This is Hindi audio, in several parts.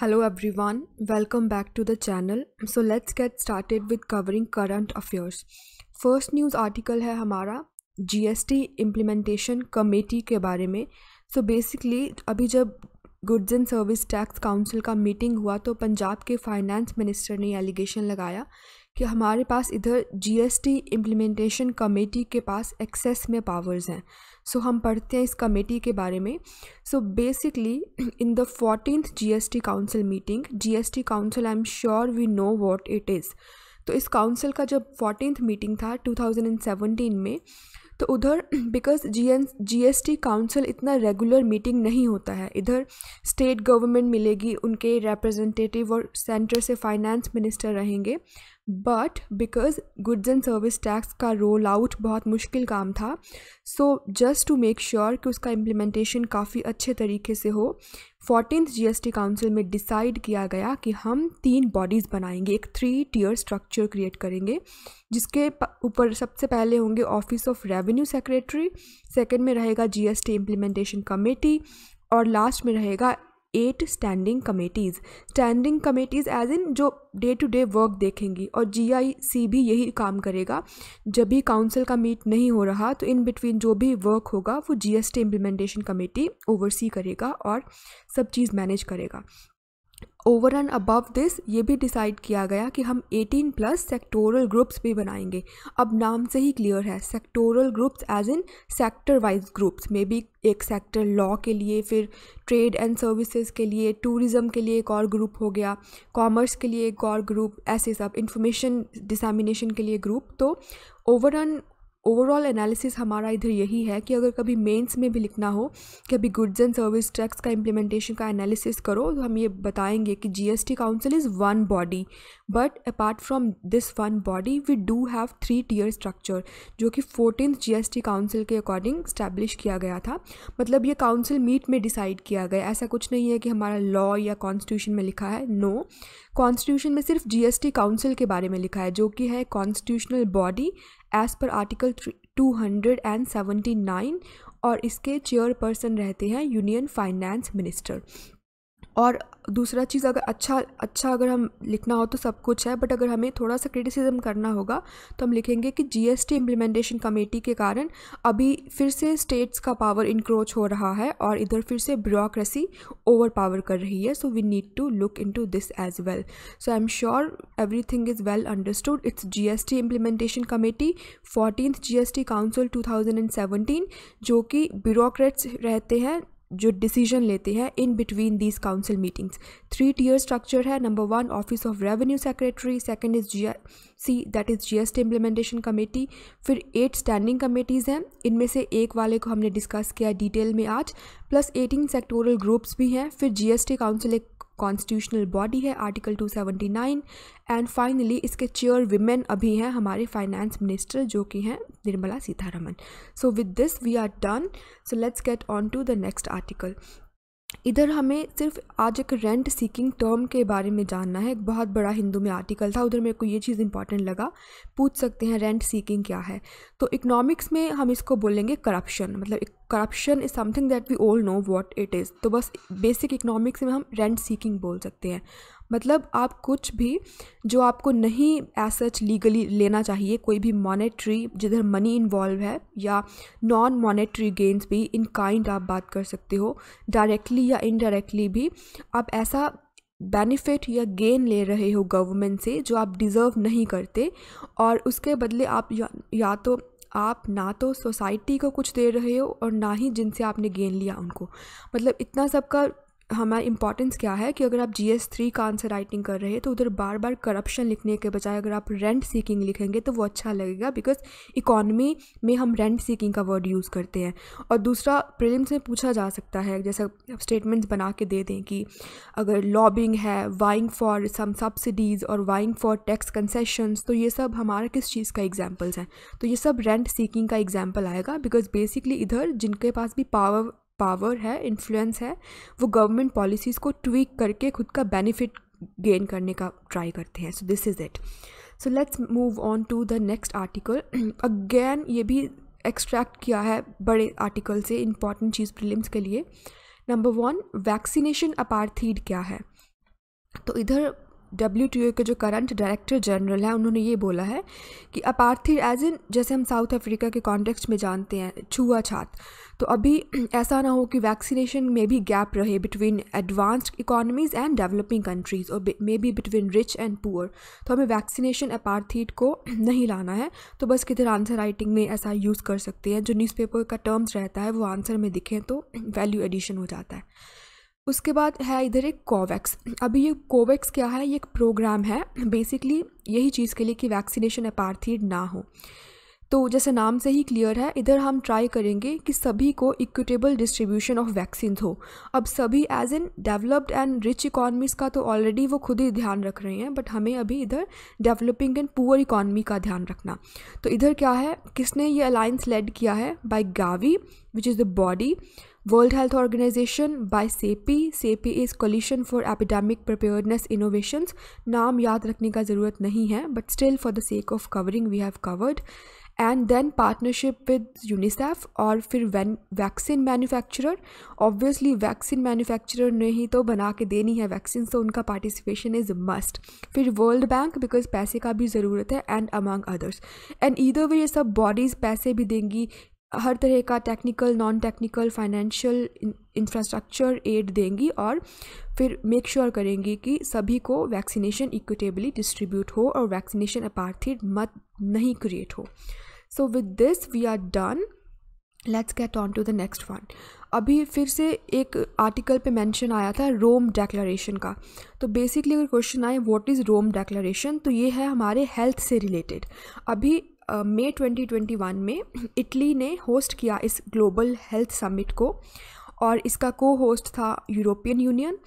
Hello everyone, welcome back to the channel so let's get started with covering current affairs first news article है हमारा जीएसटी इम्प्लीमेंटेशन कमेटी के बारे में सो so बेसिकली अभी जब goods and service tax council का मीटिंग हुआ तो पंजाब के फाइनेंस मिनिस्टर ने एलिगेशन लगाया कि हमारे पास इधर जीएसटी इम्प्लीमेंटेशन कमेटी के पास एक्सेस में पावर्स हैं सो हम पढ़ते हैं इस कमेटी के बारे में so basically in the fourteenth G S T council meeting G S T council I am sure we know what it is तो इस काउंसिल का जब फोर्टीनथ मीटिंग था 2017 में तो उधर because G N G S T council इतना रेगुलर मीटिंग नहीं होता है इधर स्टेट गवर्नमेंट मिलेगी उनके रिप्रेजेंटेटिव और सेंटर से फाइनेंस मिनिस्टर रहेंगे but because goods and service tax का रोल आउट बहुत मुश्किल काम था so just to make sure कि उसका इम्प्लीमेंटेशन काफ़ी अच्छे तरीके से हो फोर्टीन टी काउंसिल में डिसाइड किया गया कि हम तीन बॉडीज़ बनाएंगे एक थ्री टीयर स्ट्रक्चर क्रिएट करेंगे जिसके ऊपर सबसे पहले होंगे office of revenue secretary second में रहेगा G S T implementation committee और लास्ट में रहेगा at standing committees standing committees as in जो डे टू डे वर्क देखेंगी और जीआईसी भी यही काम करेगा जब भी काउंसिल का मीट नहीं हो रहा तो इन बिटवीन जो भी वर्क होगा वो जीएसटी इम्प्लीमेंटेशन कमेटी ओवरसी करेगा और सब चीज़ मैनेज करेगा ओवर एंड अबव दिस ये भी डिसाइड किया गया कि हम 18 प्लस सेक्टोरल ग्रुप्स भी बनाएंगे अब नाम से ही क्लियर है sectoral groups as in sector wise groups maybe एक सेक्टर लॉ के लिए फिर ट्रेड एंड सर्विसेज के लिए टूरिज़्म के लिए एक और ग्रुप हो गया कॉमर्स के लिए एक और ग्रुप ऐसे सब इंफॉर्मेशन डिसामिनेशन के लिए ग्रुप तो ओवरऑल ओवरऑल एनालिसिस हमारा इधर यही है कि अगर कभी मेंस में भी लिखना हो कि अभी गुड्स एंड सर्विस टैक्स का इम्प्लीमेंटेशन का एनालिसिस करो तो हम ये बताएंगे कि GST council is one body but apart from this one body we do have three tier structure जो कि फोर्टीन जीएसटी काउंसिल के अकॉर्डिंग स्टैब्लिश किया गया था मतलब ये काउंसिल मीट में डिसाइड किया गया ऐसा कुछ नहीं है कि हमारा लॉ या कॉन्स्टिट्यूशन में लिखा है नो no. कॉन्स्टिट्यूशन में सिर्फ जीएसटी काउंसिल के बारे में लिखा है जो कि है constitutional body as per article two hundred and seventy nine और इसके चेयरपर्सन रहते हैं यूनियन फाइनेंस मिनिस्टर और दूसरा चीज़ अगर अच्छा अच्छा अगर हम लिखना हो तो सब कुछ है बट अगर हमें थोड़ा सा क्रिटिसिज्म करना होगा तो हम लिखेंगे कि जीएसटी इम्प्लीमेंटेशन कमेटी के कारण अभी फिर से स्टेट्स का पावर इंक्रोच हो रहा है और इधर फिर से ब्यूरोक्रेसी ओवर पावर कर रही है so we need to look into this as well so I M sure everything is well understood it's G S T implementation committee fourteen G S T council two thousand and seventeen जो कि ब्यूरोक्रेट्स रहते हैं जो डिसीजन लेते हैं in between these council meetings three tier structure है number one office of revenue secretary second is G C that is GST implementation committee फिर एट स्टैंडिंग कमेटीज़ हैं इनमें से एक वाले को हमने डिस्कस किया डिटेल में आज प्लस एटीन सेक्टोरल ग्रुप्स भी हैं फिर जीएसटी काउंसिल एक कॉन्स्टिट्यूशनल बॉडी है आर्टिकल 279 एंड फाइनली इसके चेयर विमेन अभी हैं हमारे फाइनेंस मिनिस्टर जो कि हैं Nirmala Sitharaman so with this we are done so let's get on to the next article इधर हमें सिर्फ आज एक रेंट सीकिंग टर्म के बारे में जानना है एक बहुत बड़ा हिंदू में आर्टिकल था उधर मेरे को ये चीज़ इंपॉर्टेंट लगा पूछ सकते हैं रेंट सीकिंग क्या है तो इकोनॉमिक्स में हम इसको बोलेंगे करप्शन मतलब corruption is something that we all know what it is तो बस बेसिक इकोनॉमिक्स में हम रेंट सीकिंग बोल सकते हैं मतलब आप कुछ भी जो आपको नहीं एज सच लीगली लेना चाहिए कोई भी मॉनेटरी जिधर मनी इन्वॉल्व है या नॉन मॉनेटरी गेंस भी इन काइंड आप बात कर सकते हो डायरेक्टली या इनडायरेक्टली भी आप ऐसा बेनिफिट या गेन ले रहे हो गवर्नमेंट से जो आप डिज़र्व नहीं करते और उसके बदले आप या, या तो आप ना तो सोसाइटी को कुछ दे रहे हो और ना ही जिनसे आपने गेन लिया उनको मतलब इतना सबका हमारा इंपॉर्टेंस क्या है कि अगर आप जी एस थ्री का आंसर राइटिंग कर रहे हैं तो उधर बार बार करप्शन लिखने के बजाय अगर आप रेंट सीकिंग लिखेंगे तो वो अच्छा लगेगा बिकॉज इकॉनमी में हम रेंट सीकिंग का वर्ड यूज़ करते हैं और दूसरा प्रिलिम्स में पूछा जा सकता है जैसा स्टेटमेंट्स बना के दे दें कि अगर लॉबिंग है वाइंग फॉर सम सब्सिडीज़ और वाइंग फॉर टैक्स कंसेशंस तो ये सब हमारा किस चीज़ का एग्जाम्पल्स हैं तो ये सब रेंट सीकिंग का एग्जाम्पल आएगा बिकॉज बेसिकली इधर जिनके पास भी पावर पावर है इन्फ्लुएंस है वो गवर्नमेंट पॉलिसीज़ को ट्वीक करके खुद का बेनिफिट गेन करने का ट्राई करते हैं so this is it so let's move on to the next article again ये भी एक्सट्रैक्ट किया है बड़े आर्टिकल से इम्पॉर्टेंट चीज़ प्रिलिम्स के लिए नंबर वन वैक्सीनेशन अपार्थीड क्या है तो इधर डब्ल्यू टी के जो करंट डायरेक्टर जनरल हैं उन्होंने ये बोला है कि अपार्थी एज इन जैसे हम साउथ अफ्रीका के कॉन्टेक्स्ट में जानते हैं छुआछात तो अभी ऐसा ना हो कि वैक्सीनेशन में भी गैप रहे between advanced economies and developing countries और maybe between rich and poor तो हमें वैक्सीनेशन अपार्थीट को नहीं लाना है तो बस किधर आंसर राइटिंग में ऐसा यूज़ कर सकते हैं जो न्यूज़पेपर का टर्म्स रहता है वो आंसर में दिखें तो वैल्यू एडिशन हो जाता है उसके बाद है इधर एक कोवैक्स अभी ये कोवैक्स क्या है ये एक प्रोग्राम है बेसिकली यही चीज़ के लिए कि वैक्सीनेशन अपार्थीड ना हो तो जैसे नाम से ही क्लियर है इधर हम ट्राई करेंगे कि सभी को इक्विटेबल डिस्ट्रीब्यूशन ऑफ वैक्सीन हो अब सभी as in developed and rich economies का तो ऑलरेडी वो खुद ही ध्यान रख रहे हैं बट हमें अभी इधर डेवलपिंग एंड पुअर इकॉनमी का ध्यान रखना तो इधर क्या है किसने ये अलायंस लेड किया है by Gavi which is the body World Health Organization by SEPI. SEPI is Coalition for Epidemic Preparedness Innovations. नाम याद रखने का ज़रूरत नहीं है but still for the sake of covering we have covered. and then partnership with UNICEF और फिर वैन vaccine manufacturer obviously vaccine manufacturer ने ही तो बना के देनी है वैक्सीन तो उनका पार्टिसिपेशन इज़ मस्ट फिर वर्ल्ड बैंक बिकॉज पैसे का भी ज़रूरत है and among others and either way ये सब बॉडीज़ पैसे भी देंगी हर तरह का technical non technical financial infrastructure aid देंगी और फिर मेक श्योर sure करेंगी कि सभी को वैक्सीनेशन इक्विटेबली डिस्ट्रीब्यूट हो और वैक्सीनेशन अपार्थी मत नहीं क्रिएट हो so with this we are done let's get on to the next one अभी फिर से एक आर्टिकल पे मेंशन आया था रोम डेक्लरेशन का तो बेसिकली अगर क्वेश्चन आए व्हाट इज़ रोम डेक्लरेशन तो ये है हमारे हेल्थ से रिलेटेड अभी मई uh, 2021 में इटली ने होस्ट किया इस ग्लोबल हेल्थ समिट को और इसका को होस्ट था यूरोपियन यूनियन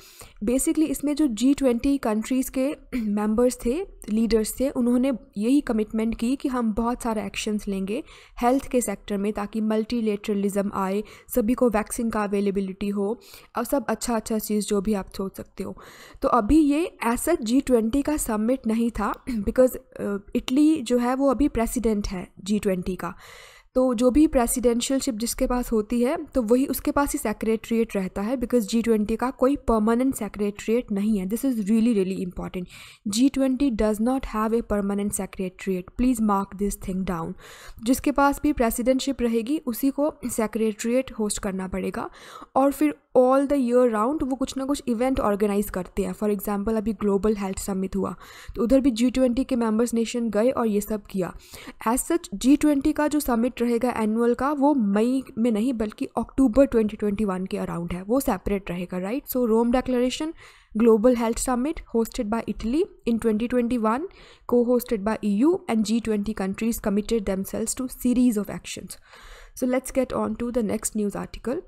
बेसिकली इसमें जो जी ट्वेंटी कंट्रीज़ के मेंबर्स थे लीडर्स थे उन्होंने यही कमिटमेंट की कि हम बहुत सारे एक्शंस लेंगे हेल्थ के सेक्टर में ताकि मल्टीलेटरलिज्म आए सभी को वैक्सीन का अवेलेबिलिटी हो और सब अच्छा अच्छा चीज़ जो भी आप सोच सकते हो तो अभी ये ऐसा जी ट्वेंटी का समिट नहीं था बिकॉज इटली जो है वो अभी प्रेसिडेंट है जी ट्वेंटी का तो जो भी प्रेसिडेंशियलशिप जिसके पास होती है तो वही उसके पास ही सेक्रेटरीट रहता है बिकॉज जी ट्वेंटी का कोई परमानेंट सेक्रेटरीट नहीं है this is really really important G twenty does not have a permanent secretariat please mark this thing down जिसके पास भी प्रेसिडेंटशिप रहेगी उसी को सेक्रेटरीट होस्ट करना पड़ेगा और फिर ऑल द ईयर राउंड वो कुछ ना कुछ इवेंट ऑर्गेनाइज करते हैं फॉर एग्जाम्पल अभी ग्लोबल हेल्थ समिट हुआ तो उधर भी जी ट्वेंटी के मेम्बर्स नेशन गए और ये सब किया एज सच जी ट्वेंटी का जो समिट रहेगा एनुअल का वो मई में नहीं बल्कि अक्टूबर ट्वेंटी ट्वेंटी वन के अराउंड है वो सेपरेट रहेगा right so Rome declaration Global Health Summit hosted by Italy in 2021, E U and G twenty countries committed committed selves to series of actions so let's get on to the next news article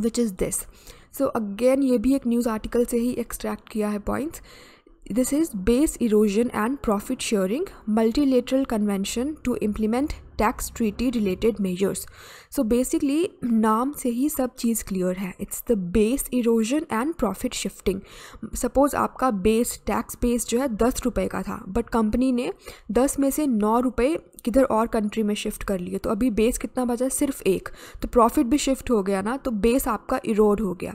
which is this so again ये भी एक न्यूज़ आर्टिकल से ही एक्सट्रैक्ट किया है points this is base erosion and profit sharing multilateral convention to implement tax treaty related measures so basically नाम से ही सब चीज़ क्लियर है it's the base erosion and profit shifting suppose आपका बेस टैक्स बेस जो है दस रुपये का था बट कंपनी ने दस में से नौ रुपये किधर और कंट्री में शिफ्ट कर लिए तो अभी बेस कितना बचा सिर्फ एक तो प्रॉफिट भी शिफ्ट हो गया ना तो बेस आपका इरोड हो गया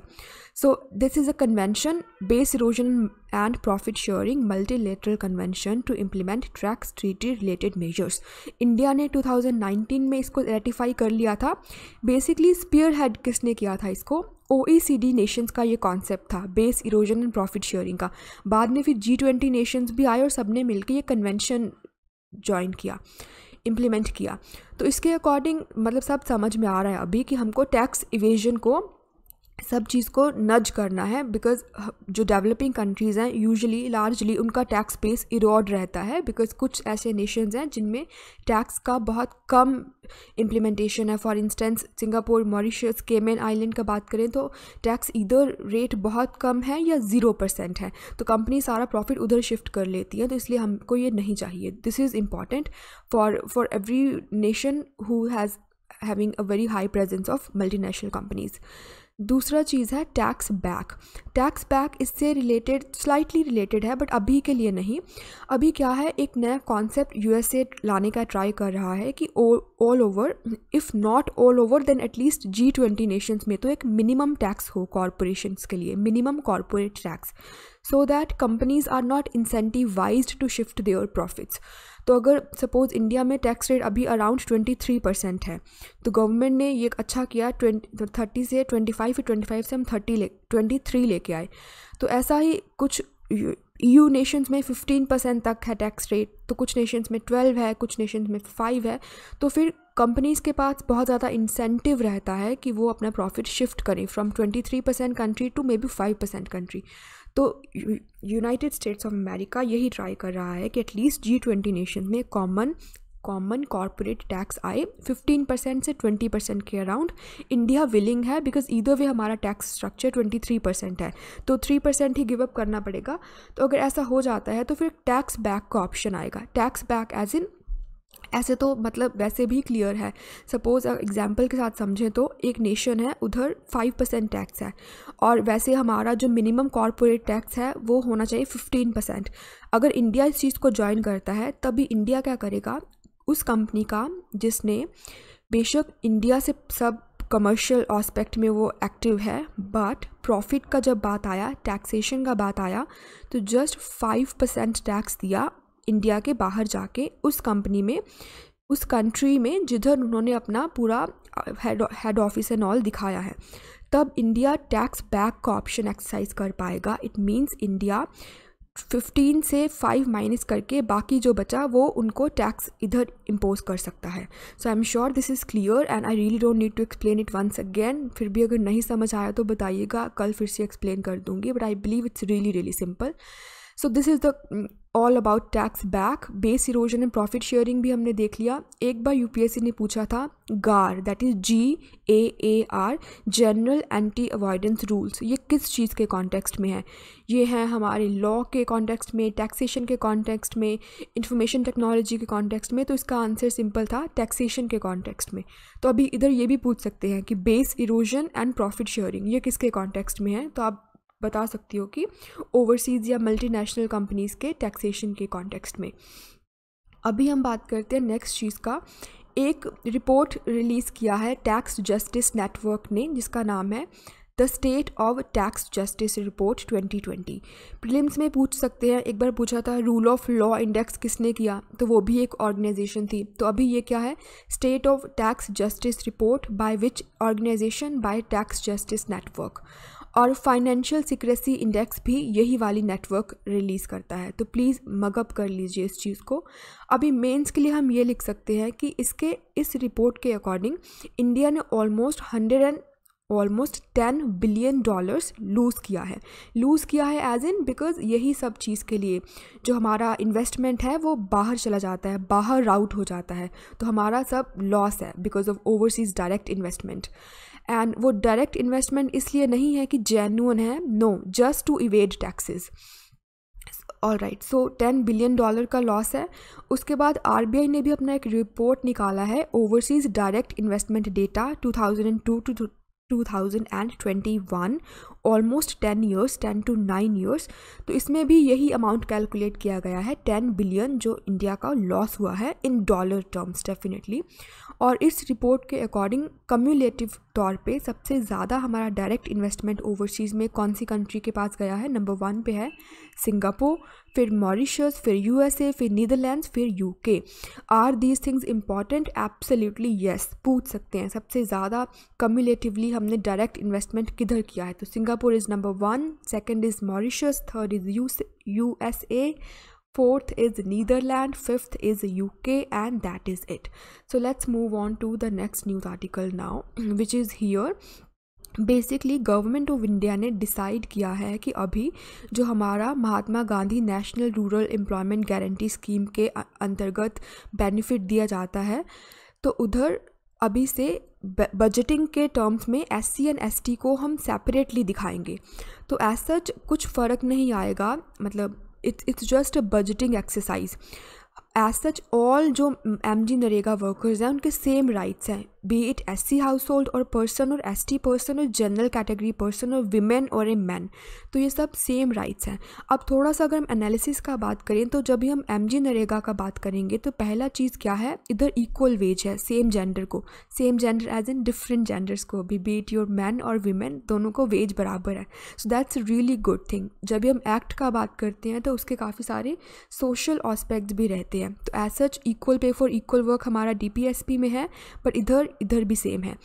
so this is a convention base erosion and profit sharing multi multilateral convention to implement tax treaty related measures India ने टू थाउजेंड नाइनटीन में इसको रेटिफाई कर लिया था बेसिकली स्पीयर हेड किसने किया था इसको ओ ई सी डी नेशंस का ये कॉन्सेप्ट था base erosion and profit sharing का बाद में फिर जी ट्वेंटी नेशंस भी आए और सबने मिलकर ये कन्वेंशन ज्वाइन किया इम्प्लीमेंट किया तो इसके अकॉर्डिंग मतलब सब समझ में आ रहा है अभी कि हमको टैक्स इवेजन को सब चीज़ को नज करना है बिकॉज जो डेवलपिंग कंट्रीज़ हैं यूजुअली लार्जली उनका टैक्स बेस इरोड रहता है बिकॉज कुछ ऐसे नेशंस हैं जिनमें टैक्स का बहुत कम इम्प्लीमेंटेशन है for instance Singapore Mauritius Cayman island का बात करें तो टैक्स इधर रेट बहुत कम है या ज़ीरो परसेंट है तो कंपनी सारा प्रॉफिट उधर शिफ्ट कर लेती है तो इसलिए हमको ये नहीं चाहिए this is important for for every nation who has a very high presence of multinational companies दूसरा चीज़ है टैक्स बैक टैक्स बैक इससे रिलेटेड स्लाइटली रिलेटेड है बट अभी के लिए नहीं अभी क्या है एक नया कॉन्सेप्ट यूएसए लाने का ट्राई कर रहा है कि all over if not all over then at least G twenty nations में तो एक मिनिमम टैक्स हो कॉरपोरेशंस के लिए minimum corporate tax so that companies are not incentivise to shift their profits तो अगर सपोज़ इंडिया में टैक्स रेट अभी अराउंड ट्वेंटी थ्री परसेंट है तो गवर्नमेंट ने ये अच्छा किया ट्वेंटी थर्टी तो से ट्वेंटी फाइव या ट्वेंटी फाइव से हम थर्टी ले ट्वेंटी थ्री लेके आए तो ऐसा ही कुछ यू नेशंस e में फिफ्टीन परसेंट तक है टैक्स रेट तो कुछ नेशंस में ट्वेल्व है कुछ नेशंस में फ़ाइव है तो फिर कंपनीज़ के पास बहुत ज़्यादा इंसेंटिव रहता है कि वो अपना प्रॉफिट शिफ्ट करें from three percent country to maybe five percent country तो यूनाइटेड स्टेट्स ऑफ अमेरिका यही ट्राई कर रहा है कि एटलीस्ट जी ट्वेंटी नेशन में कॉमन कॉमन कॉरपोरेट टैक्स आए 15 परसेंट से 20 परसेंट के अराउंड इंडिया विलिंग है बिकॉज ईदर वे हमारा टैक्स स्ट्रक्चर 23 परसेंट है तो 3 परसेंट ही गिवअप करना पड़ेगा तो अगर ऐसा हो जाता है तो फिर टैक्स बैक का ऑप्शन आएगा टैक्स बैक एज इन ऐसे तो मतलब वैसे भी क्लियर है सपोज़ एग्जाम्पल के साथ समझें तो एक नेशन है उधर फाइव परसेंट टैक्स है और वैसे हमारा जो मिनिमम कॉरपोरेट टैक्स है वो होना चाहिए फिफ्टीन परसेंट अगर इंडिया इस चीज़ को ज्वाइन करता है तभी इंडिया क्या करेगा उस कंपनी का जिसने बेशक इंडिया से सब कमर्शियल ऑस्पेक्ट में वो एक्टिव है बट प्रॉफिट का जब बात आया टैक्सेशन का बात आया तो जस्ट फाइव परसेंट टैक्स दिया इंडिया के बाहर जाके उस कंपनी में उस कंट्री में जिधर उन्होंने अपना पूरा head head office and all दिखाया है तब इंडिया टैक्स बैक का ऑप्शन एक्सरसाइज कर पाएगा इट मीन्स इंडिया फिफ्टीन से फाइव माइनस करके बाकी जो बचा वो उनको टैक्स इधर इम्पोज कर सकता है so I M sure this is clear and I really don't need to explain it once again फिर भी अगर नहीं समझ आया तो बताइएगा कल फिर से एक्सप्लेन कर दूंगी but I believe it's really really simple so this is the all about tax back base erosion and profit sharing भी हमने देख लिया एक बार यूपीएससी ने पूछा था GAAR that is G A A R general anti avoidance rules ये किस चीज़ के कॉन्टेक्स्ट में है ये हैं हमारे लॉ के कॉन्टेक्स्ट में टैक्सेशन के कॉन्टेक्स्ट में इंफॉर्मेशन टेक्नोलॉजी के कॉन्टेक्स्ट में तो इसका आंसर सिंपल था टैक्सेशन के कॉन्टेक्स्ट में तो अभी इधर ये भी पूछ सकते हैं कि base erosion and profit sharing ये किसके कॉन्टेक्स्ट में है तो आप बता सकती हो कि ओवरसीज़ या मल्टीनेशनल कंपनीज़ के टैक्सेशन के कॉन्टेक्स्ट में अभी हम बात करते हैं नेक्स्ट चीज़ का एक रिपोर्ट रिलीज़ किया है टैक्स जस्टिस नेटवर्क ने जिसका नाम है the state of tax justice report 2020 prelims में पूछ सकते हैं एक बार पूछा था रूल ऑफ लॉ इंडेक्स किसने किया तो वो भी एक ऑर्गेनाइजेशन थी तो अभी ये क्या है state of tax justice report by which organisation by tax justice network और फाइनेंशियल सिक्रेसी इंडेक्स भी यही वाली नेटवर्क रिलीज़ करता है तो प्लीज़ मगअप कर लीजिए इस चीज़ को अभी मेंस के लिए हम ये लिख सकते हैं कि इसके इस रिपोर्ट के अकॉर्डिंग इंडिया ने almost hundred and almost ten billion dollars lose किया है लूज़ किया है एज इन बिकॉज यही सब चीज़ के लिए जो हमारा इन्वेस्टमेंट है वो बाहर चला जाता है बाहर राउट हो जाता है तो हमारा सब लॉस है because of overseas direct investment and वो डायरेक्ट इन्वेस्टमेंट इसलिए नहीं है कि जेन्यून है no just to evade taxes all right so ten billion dollar का लॉस है उसके बाद आर ने भी अपना एक रिपोर्ट निकाला है overseas direct investment data to and to to two thousand and twenty one almost ten years ten to nine years तो इसमें भी यही अमाउंट कैलकुलेट किया गया है टेन बिलियन जो इंडिया का लॉस हुआ है इन डॉलर टर्म्स डेफिनेटली और इस रिपोर्ट के अकॉर्डिंग कम्यूलेटिव तौर पे सबसे ज़्यादा हमारा डायरेक्ट इन्वेस्टमेंट ओवरसीज़ में कौन सी कंट्री के पास गया है नंबर वन पे है सिंगापुर फिर मॉरिशस फिर यूएसए फिर नीदरलैंड्स फिर UK are these things important absolutely yes पूछ सकते हैं सबसे ज़्यादा कम्यूलेटिवली हमने डायरेक्ट इन्वेस्टमेंट किधर किया है तो Singapore is number one second is Mauritius third is U U S A fourth is Netherland, fifth is UK, and that is it. So let's move on to the next news article now, which is here. Basically government of India ने डिसाइड किया है कि अभी जो हमारा Mahatma Gandhi national rural employment guarantee scheme के अंतर्गत बेनिफिट दिया जाता है तो उधर अभी से बजटिंग के टर्म्स में S C and S T को हम सेपरेटली दिखाएंगे तो एज सच कुछ फ़र्क नहीं आएगा मतलब it, it's just a budgeting exercise as such all जो एम जी नरेगा वर्कर्स हैं उनके सेम राइट्स हैं be it S C household और पर्सन और एस टी पर्सन और जनरल कैटेगरी पर्सन और वीमेन और ए मैन तो ये सब सेम राइट्स हैं अब थोड़ा सा अगर हम एनालिसिस का बात करें तो जब भी हम एम जी नरेगा का बात करेंगे तो पहला चीज़ क्या है इधर इक्वल वेज है सेम जेंडर को same gender as in different genders को भी बी इट योर मैन और वीमेन दोनों को वेज बराबर है so that's really good thing जब भी हम एक्ट का बात करते हैं तो उसके काफ़ी सारे सोशल ऑस्पेक्ट्स भी रहते हैं है तो as such equal pay for equal work हमारा डी में है पर इधर इधर भी सेम है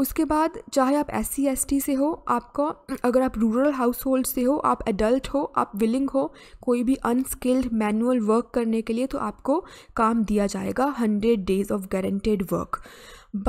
उसके बाद चाहे आप एस सी से हो आपका अगर आप रूरल हाउस होल्ड से हो आप एडल्ट हो आप विलिंग हो कोई भी अनस्किल्ड मैनुअल वर्क करने के लिए तो आपको काम दिया जाएगा hundred days of guaranteed work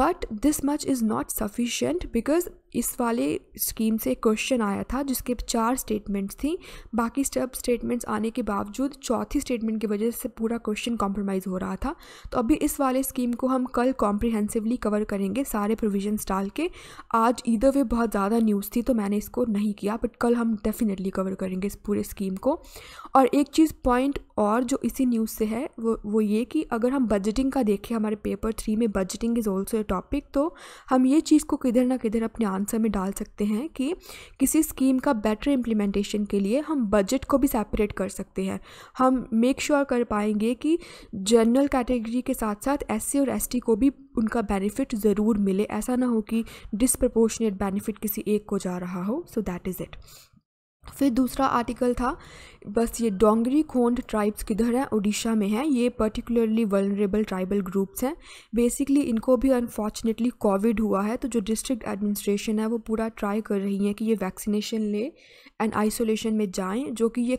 but this much is not sufficient because इस वाले स्कीम से क्वेश्चन आया था जिसके चार स्टेटमेंट्स थी बाकी सब स्टेटमेंट्स आने के बावजूद चौथी स्टेटमेंट की वजह से पूरा क्वेश्चन कॉम्प्रोमाइज़ हो रहा था तो अभी इस वाले स्कीम को हम कल कॉम्प्रिहेंसिवली कवर करेंगे सारे प्रोविजन्स डाल के आज ईदर वे बहुत ज़्यादा न्यूज़ थी तो मैंने इसको नहीं किया बट कल हम डेफिनेटली कवर करेंगे इस पूरे स्कीम को और एक चीज़ पॉइंट और जो इसी न्यूज़ से है वो वो ये कि अगर हम बजटिंग का देखें हमारे पेपर थ्री में budgeting is also a topic तो हम ये चीज़ को किधर ना किधर अपने आंसर में डाल सकते हैं कि किसी स्कीम का बेटर इम्प्लीमेंटेशन के लिए हम बजट को भी सेपरेट कर सकते हैं हम मेक श्योर sure कर पाएंगे कि जनरल कैटेगरी के साथ साथ एस और एस को भी उनका बेनिफिट ज़रूर मिले ऐसा ना हो कि डिसप्रपोर्शनेट बेनिफिट किसी एक को जा रहा हो सो दैट इज़ इट फिर दूसरा आर्टिकल था बस ये डोंगरी खोंड ट्राइब्स किधर हैं उड़ीसा में हैं ये पर्टिकुलरली वनरेबल ट्राइबल ग्रुप्स हैं बेसिकली इनको भी अनफॉर्चुनेटली कोविड हुआ है तो जो डिस्ट्रिक्ट एडमिनिस्ट्रेशन है वो पूरा ट्राई कर रही है कि ये वैक्सीनेशन ले एंड आइसोलेशन में जाएं जो कि ये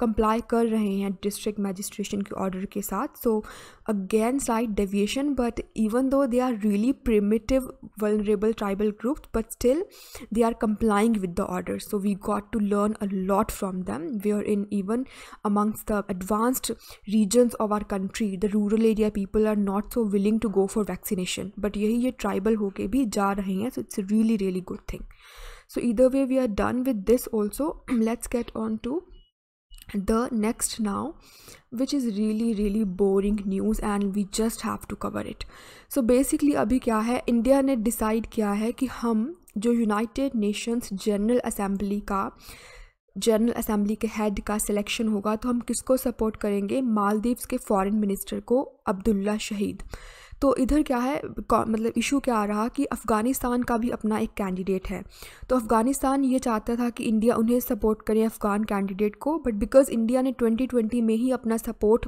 कंप्लाई कर रहे हैं डिस्ट्रिक्ट मजिस्ट्रेशन के ऑर्डर के साथ so again side deviation but even though they are really primitive vulnerable tribal group but still they are complying with the order so we got to learn a lot from them we are in even amongst the advanced regions of our country the rural area people are not so willing to go for vaccination but यही ये ट्राइबल होके भी जा रहे हैं so it's really really good thing so इधर way we are done with this also let's get on to the next now which is really really boring news and we just have to cover it so basically अभी क्या है इंडिया ने decide किया है कि हम जो यूनाइटेड नेशंस जनरल असेंबली का जनरल असेंबली के हेड का सिलेक्शन होगा तो हम किसको सपोर्ट करेंगे मालदीव्स के फॉरेन मिनिस्टर को अब्दुल्ला शहीद तो इधर क्या है मतलब इशू क्या आ रहा कि अफ़गानिस्तान का भी अपना एक कैंडिडेट है तो अफ़गानिस्तान ये चाहता था कि इंडिया उन्हें सपोर्ट करे अफ़गान कैंडिडेट को बट बिकॉज़ इंडिया ने 2020 में ही अपना सपोर्ट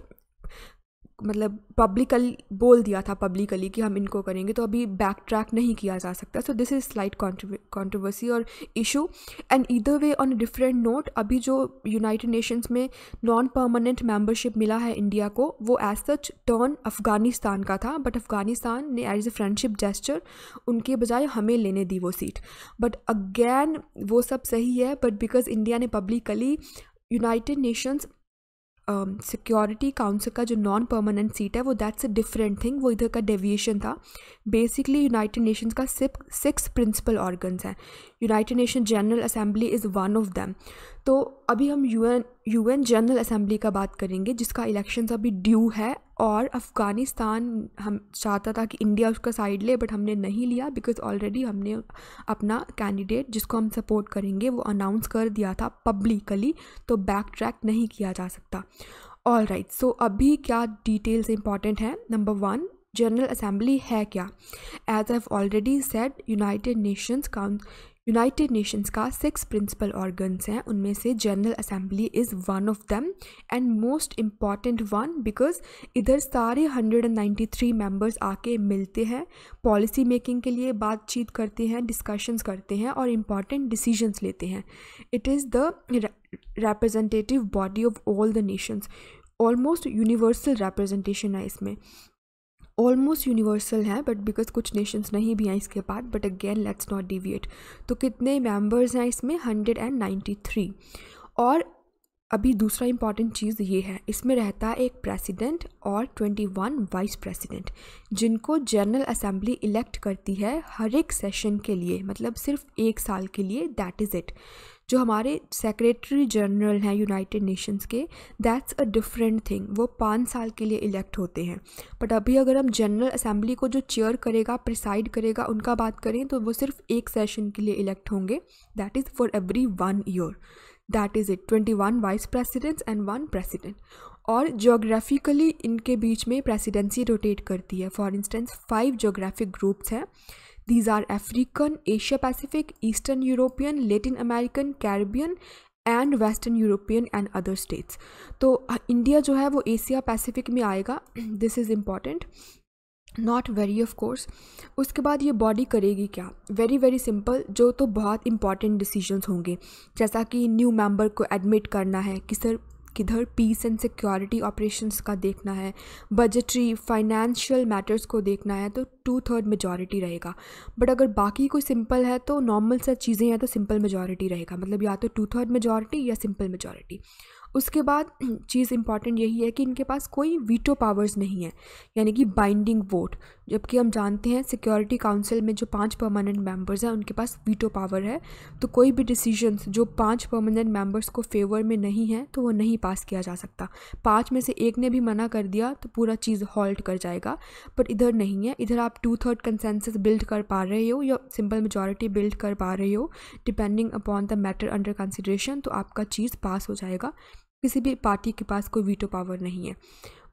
मतलब पब्लिकली बोल दिया था पब्लिकली कि हम इनको करेंगे तो अभी बैक ट्रैक नहीं किया जा सकता so this is slight controversy और इशू एंड इधर वे ऑन डिफरेंट नोट अभी जो यूनाइटेड नेशंस में नॉन परमानेंट मेंबरशिप मिला है इंडिया को वो एज सच टर्न अफ़गानिस्तान का था बट अफ़गानिस्तान ने एज ए फ्रेंडशिप जेस्चर उनके बजाय हमें लेने दी वो सीट बट अगैन वो सब सही है बट बिकॉज इंडिया ने publicly United Nations Security um, Council का जो नॉन परमानेंट सीट है वो दैट्स अ डिफरेंट थिंग वो इधर का डेविएशन था बेसिकली यूनाइटेड नेशंस का सिर्फ सिक्स प्रिंसिपल ऑर्गन्स हैं United Nation General Assembly is one of them तो अभी हम यूएन यूएन जनरल असेंबली का बात करेंगे जिसका इलेक्शन अभी ड्यू है और अफ़गानिस्तान हम चाहता था कि इंडिया उसका साइड ले बट हमने नहीं लिया बिकॉज ऑलरेडी हमने अपना कैंडिडेट जिसको हम सपोर्ट करेंगे वो अनाउंस कर दिया था पब्लिकली तो बैक ट्रैक नहीं किया जा सकता ऑल राइट सो अभी क्या डिटेल्स इंपॉर्टेंट हैं नंबर वन जनरल असेंबली है क्या as I've already said United Nations United Nations का सिक्स प्रिंसिपल ऑर्गन्स हैं उनमें से General Assembly is one of them and most important one because इधर सारे 193 मेंबर्स आके मिलते हैं पॉलिसी मेकिंग के लिए बातचीत करते हैं डिस्कशंस करते हैं और इम्पॉर्टेंट डिसीजंस लेते हैं it is the representative body of all the nations almost universal representation है इसमें ऑलमोस्ट यूनिवर्सल हैं बट बिकॉज कुछ नेशंस नहीं भी हैं इसके part but again let's not deviate तो कितने मेंबर्स हैं इसमें हंड्रेड एंड नाइन्टी थ्री और अभी दूसरा इम्पॉर्टेंट चीज़ ये है इसमें रहता है एक प्रेसिडेंट और ट्वेंटी वन वाइस प्रेसिडेंट जिनको जनरल असेंबली इलेक्ट करती है हर एक सेशन के लिए मतलब सिर्फ एक साल के लिए दैट इज़ इट जो हमारे सेक्रेटरी जनरल हैं यूनाइटेड नेशंस के दैट्स अ डिफरेंट थिंग वो पाँच साल के लिए इलेक्ट होते हैं बट अभी अगर हम जनरल असेंबली को जो चेयर करेगा प्रिसाइड करेगा उनका बात करें तो वो सिर्फ एक सेशन के लिए इलेक्ट होंगे that is for every one year that is it twenty one vice presidents and one president और जोग्राफिकली इनके बीच में प्रेसिडेंसी रोटेट करती है for instance five geographic groups हैं These are African, Asia Pacific, Eastern European, Latin American, Caribbean and Western European and other states तो इंडिया जो है वो एशिया पैसिफिक में आएगा this is important not very of course उसके बाद ये बॉडी करेगी क्या वेरी वेरी सिंपल जो तो बहुत इंपॉर्टेंट डिसीजंस होंगे जैसा कि न्यू मेम्बर को एडमिट करना है कि सर किधर पीस एंड सिक्योरिटी ऑपरेशंस का देखना है बजटरी फाइनेंशियल मैटर्स को देखना है तो टू थर्ड मेजॉरिटी रहेगा बट अगर बाकी कोई सिंपल है तो नॉर्मल सा चीज़ें हैं तो सिंपल मेजॉरिटी रहेगा मतलब या तो टू थर्ड मेजॉरिटी या सिंपल मेजॉरिटी उसके बाद चीज़ इंपॉर्टेंट यही है कि इनके पास कोई वीटो पावर्स नहीं है यानी कि बाइंडिंग वोट जबकि हम जानते हैं सिक्योरिटी काउंसिल में जो पांच परमानेंट मेंबर्स हैं उनके पास वीटो पावर है तो कोई भी डिसीजंस जो पांच परमानेंट मेंबर्स को फेवर में नहीं है तो वो नहीं पास किया जा सकता पाँच में से एक ने भी मना कर दिया तो पूरा चीज़ हॉल्ट कर जाएगा पर इधर नहीं है इधर आप टू थर्ड कंसेंसस बिल्ड कर पा रहे हो या सिंपल मेजोरिटी बिल्ड कर पा रहे हो depending upon the matter under consideration तो आपका चीज़ पास हो जाएगा किसी भी पार्टी के पास कोई वीटो पावर नहीं है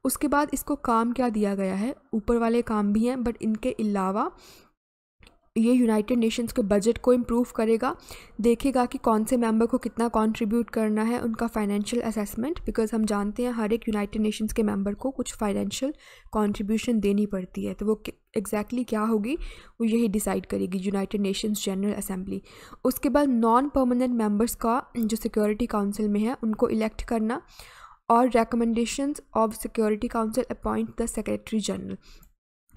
उसके बाद इसको काम क्या दिया गया है ऊपर वाले काम भी हैं बट इनके अलावा ये यूनाइटेड नेशंस के बजट को इम्प्रूव करेगा देखेगा कि कौन से मेंबर को कितना कंट्रीब्यूट करना है उनका फाइनेंशियल असेसमेंट बिकॉज हम जानते हैं हर एक यूनाइटेड नेशंस के मेंबर को कुछ फाइनेंशियल कंट्रीब्यूशन देनी पड़ती है तो वो एग्जैक्टली exactly क्या होगी वो यही डिसाइड करेगी यूनाइटेड नेशंस जनरल असेंबली उसके बाद नॉन परमानेंट मेम्बर्स का जो सिक्योरिटी काउंसिल में है उनको इलेक्ट करना और recommendations of Security Council appoint the secretary general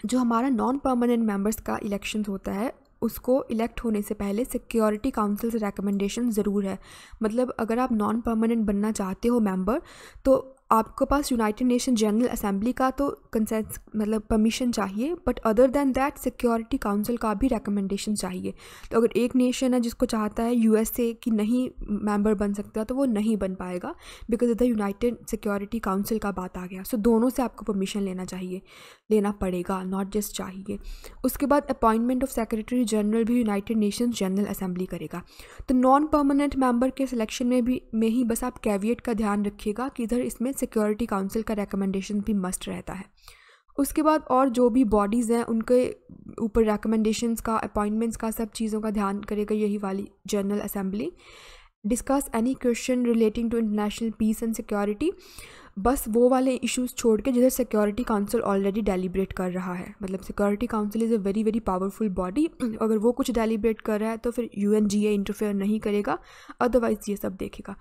जो हमारा नॉन परमानेंट मेंबर्स का इलेक्शन होता है उसको इलेक्ट होने से पहले सिक्योरिटी काउंसिल से रिकमेंडेशन ज़रूर है मतलब अगर आप नॉन परमानेंट बनना चाहते हो मेंबर तो आपके पास यूनाइटेड नेशन जनरल असेंबली का तो कंसेंस मतलब परमिशन चाहिए but other than that Security Council का भी रिकमेंडेशन चाहिए तो अगर एक नेशन है जिसको चाहता है यूएसए की नहीं मेंबर बन सकता तो वो नहीं बन पाएगा बिकॉज इधर यूनाइटेड सिक्योरिटी काउंसिल का बात आ गया सो so, दोनों से आपको परमिशन लेना चाहिए लेना पड़ेगा नॉट जस्ट चाहिए उसके बाद अपॉइंटमेंट ऑफ सेक्रेटरी जनरल भी यूनाइटेड नेशन जनरल असेंबली करेगा तो नॉन परमानेंट मेम्बर के सिलेक्शन में भी में ही बस आप कैवियट का ध्यान रखिएगा कि इधर इसमें सिक्योरिटी काउंसिल का रिकमेंडेशन भी मस्ट रहता है उसके बाद और जो भी बॉडीज़ हैं उनके ऊपर रिकमेंडेशंस का अपॉइंटमेंट्स का सब चीज़ों का ध्यान करेगा यही वाली General Assembly discuss any question relating to international peace and security बस वो वाले इश्यूज छोड़ के जिधर सिक्योरिटी काउंसिल ऑलरेडी डेलीब्रेट कर रहा है मतलब Security Council is a very very powerful body अगर वो कुछ डेलीब्रेट कर रहा है तो फिर U N G A interfere नहीं करेगा अदरवाइज ये सब देखेगा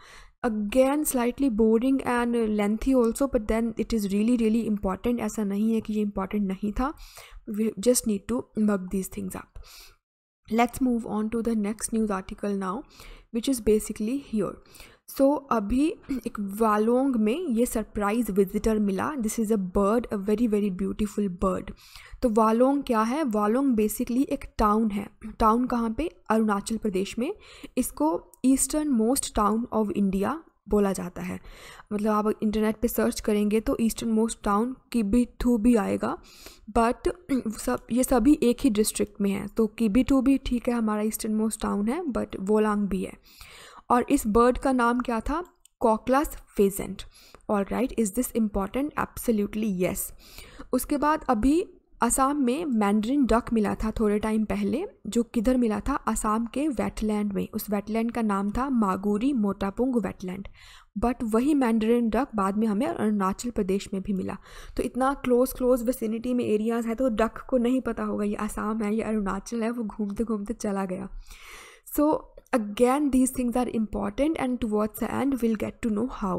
again slightly boring and lengthy also but then it is really really important ऐसा नहीं है कि ये इंपॉर्टेंट नहीं था we just need to make these things up let's move on to the next news article now which is basically your so so, अभी एक वालोंग में ये सरप्राइज़ विजिटर मिला this is a bird a very very beautiful bird तो वालोंग क्या है वालोंग बेसिकली एक टाउन है टाउन कहाँ पे अरुणाचल प्रदेश में इसको easternmost town of India बोला जाता है मतलब आप इंटरनेट पे सर्च करेंगे तो ईस्टर्न मोस्ट टाउन की भी भी आएगा बट सब ये सभी एक ही डिस्ट्रिक्ट में है तो की टू भी ठीक है हमारा ईस्टर्न मोस्ट टाउन है बट वोलांग भी है और इस बर्ड का नाम क्या था koklass pheasant all right is this important absolutely yes उसके बाद अभी असम में मैंड्रिन डक मिला था थोड़े टाइम पहले जो किधर मिला था असम के वेटलैंड में उस वेटलैंड का नाम था मागूरी मोटापुंग वेटलैंड बट वही मैंड्रिन डक बाद में हमें अरुणाचल प्रदेश में भी मिला तो इतना क्लोज क्लोज वेसिनिटी में एरियाज़ है तो डक को नहीं पता होगा ये असम है ये अरुणाचल है वो घूमते घूमते चला गया सो so, Again, these things are important and towards the end we'll get to know how.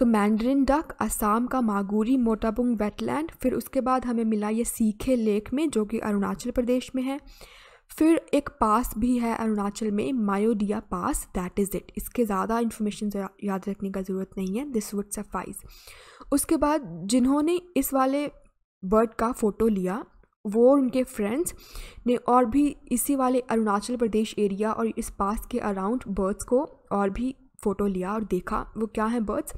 so mandarin duck assam ka maguri motabung wetland fir uske baad hame mila ye सीखे lake mein jo ki arunachal pradesh mein hai फिर एक पास भी है अरुणाचल में Mayodia pass that is it इसके ज़्यादा इन्फॉर्मेशन याद रखने का ज़रूरत नहीं है दिस वुड सफाइज उसके बाद जिन्होंने इस वाले बर्ड का फ़ोटो लिया वो और उनके फ्रेंड्स ने और भी इसी वाले अरुणाचल प्रदेश एरिया और इस पास के अराउंड बर्ड्स को और भी फ़ोटो लिया और देखा वो क्या है birds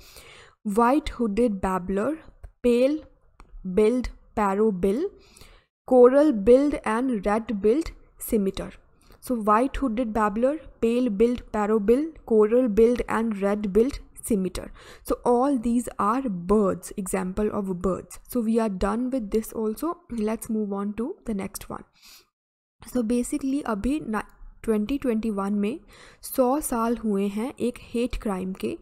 white hooded babbler pale billed parrotbill coral billed and red billed scimitar so white hooded babbler pale billed parrotbill coral billed and red billed scimitar so all these are birds example of birds so we are done with this also let's move on to the next one so basically abhi 2021 में 100 साल हुए हैं एक हेट क्राइम के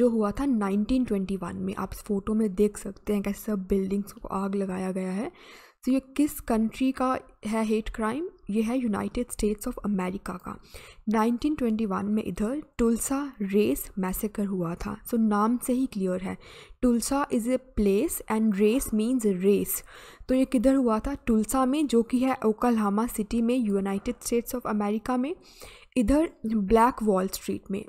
जो हुआ था 1921 में आप फोटो में देख सकते हैं कैसे सब बिल्डिंग्स को आग लगाया गया है तो so, ये किस कंट्री का है हेट क्राइम ये है यूनाइटेड स्टेट्स ऑफ अमेरिका का 1921 में इधर टुलसा रेस मैसेकर हुआ था सो so, नाम से ही क्लियर है Tulsa is a place and race means race तो ये किधर हुआ था टुलसा में जो कि है ओकलहामा सिटी में यूनाइटेड स्टेट्स ऑफ अमेरिका में इधर ब्लैक वॉल स्ट्रीट में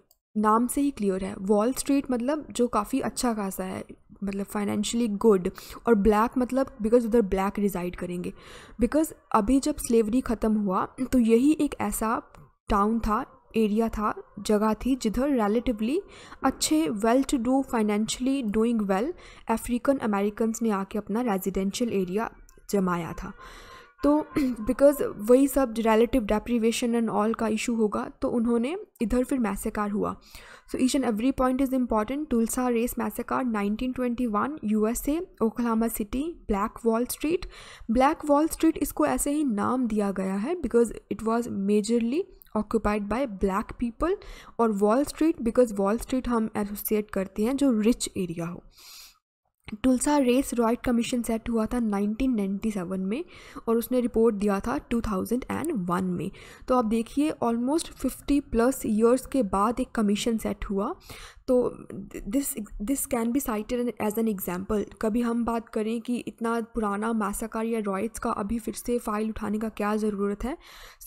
नाम से ही क्लियर है वॉल स्ट्रीट मतलब जो काफ़ी अच्छा खासा है मतलब फाइनेंशियली गुड और ब्लैक मतलब बिकॉज उधर ब्लैक रिजाइड करेंगे बिकॉज अभी जब स्लेवरी ख़त्म हुआ तो यही एक ऐसा टाउन था एरिया था जगह थी जिधर रिलेटिवली अच्छे well to do financially doing well African American ने आके अपना रेजिडेंशियल एरिया जमाया था तो बिकॉज वही सब रिलेटिव डेप्रीवेशन एंड ऑल का इशू होगा तो उन्होंने इधर फिर मैसेकार हुआ so each and every point is important Tulsa race massacre 1921 USA Oklahoma City Black Wall Street Black Wall Street इसको ऐसे ही नाम दिया गया है because it was majorly occupied by black people और Wall Street because Wall Street हम एसोसिएट करते हैं जो रिच एरिया हो Tulsa race riot commission set हुआ था 1997 में और उसने रिपोर्ट दिया था 2001 में तो आप देखिए ऑलमोस्ट 50 प्लस ईयर्स के बाद एक कमीशन सेट हुआ तो this this can be cited as an example कभी हम बात करें कि इतना पुराना मैसाकार या रॉयट्स का अभी फिर से फ़ाइल उठाने का क्या ज़रूरत है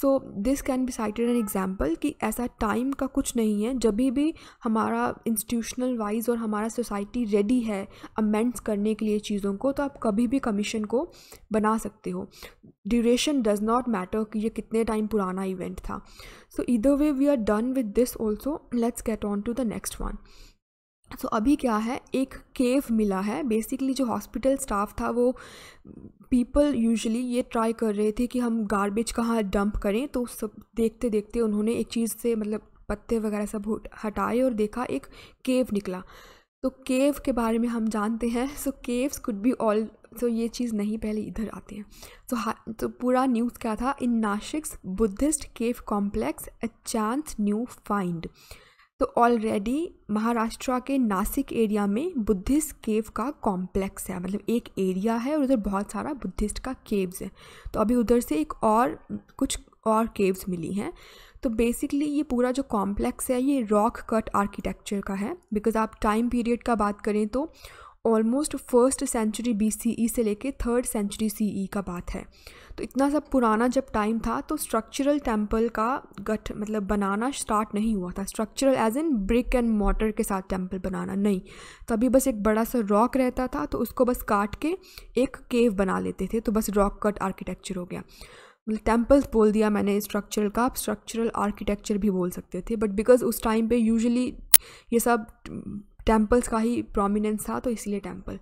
so this can be cited an example कि ऐसा टाइम का कुछ नहीं है जब भी हमारा इंस्टीट्यूशनल वाइज और हमारा सोसाइटी रेडी है अमेंड्स करने के लिए चीज़ों को तो आप कभी भी कमीशन को बना सकते हो ड्यूरेशन डज नॉट मैटर कि ये कितने टाइम पुराना इवेंट था सो इधर way we are done with this also let's get on to the next one so so, अभी क्या है एक केव मिला है बेसिकली जो हॉस्पिटल स्टाफ था वो पीपल यूजुअली ये ट्राई कर रहे थे कि हम गार्बेज कहाँ डंप करें तो सब देखते देखते उन्होंने एक चीज़ से मतलब पत्ते वगैरह सब हटाए और देखा एक केव निकला तो केव के बारे में हम जानते हैं so caves could be also ये चीज़ नहीं पहले इधर आते हैं सो so, तो पूरा न्यूज़ क्या था in Nashik's Buddhist cave complex a chance new find तो ऑलरेडी महाराष्ट्र के नासिक एरिया में बुद्धिस्ट केव का कॉम्प्लेक्स है मतलब एक एरिया है और उधर बहुत सारा बुद्धिस्ट का केव्स है तो अभी उधर से एक और कुछ और केव्स मिली हैं तो बेसिकली ये पूरा जो कॉम्प्लेक्स है ये रॉक कट आर्किटेक्चर का है बिकॉज आप टाइम पीरियड का बात करें तो ऑलमोस्ट फर्स्ट सेंचुरी ई से लेके थर्ड सेंचुरी ई का बात है तो इतना सब पुराना जब टाइम था तो स्ट्रक्चरल टेम्पल का गठ मतलब बनाना स्टार्ट नहीं हुआ था structural as in brick and mortar के साथ टेम्पल बनाना नहीं तभी बस एक बड़ा सा रॉक रहता था तो उसको बस काट के एक केव बना लेते थे तो बस रॉक कट आर्किटेक्चर हो गया मतलब टेम्पल्स बोल दिया मैंने स्ट्रक्चरल का आप स्ट्रक्चरल आर्किटेक्चर भी बोल सकते थे बट बिकॉज उस टाइम पे यूजुअली ये सब टेम्पल्स का ही प्रोमिनेंस था तो इसलिए टेम्पल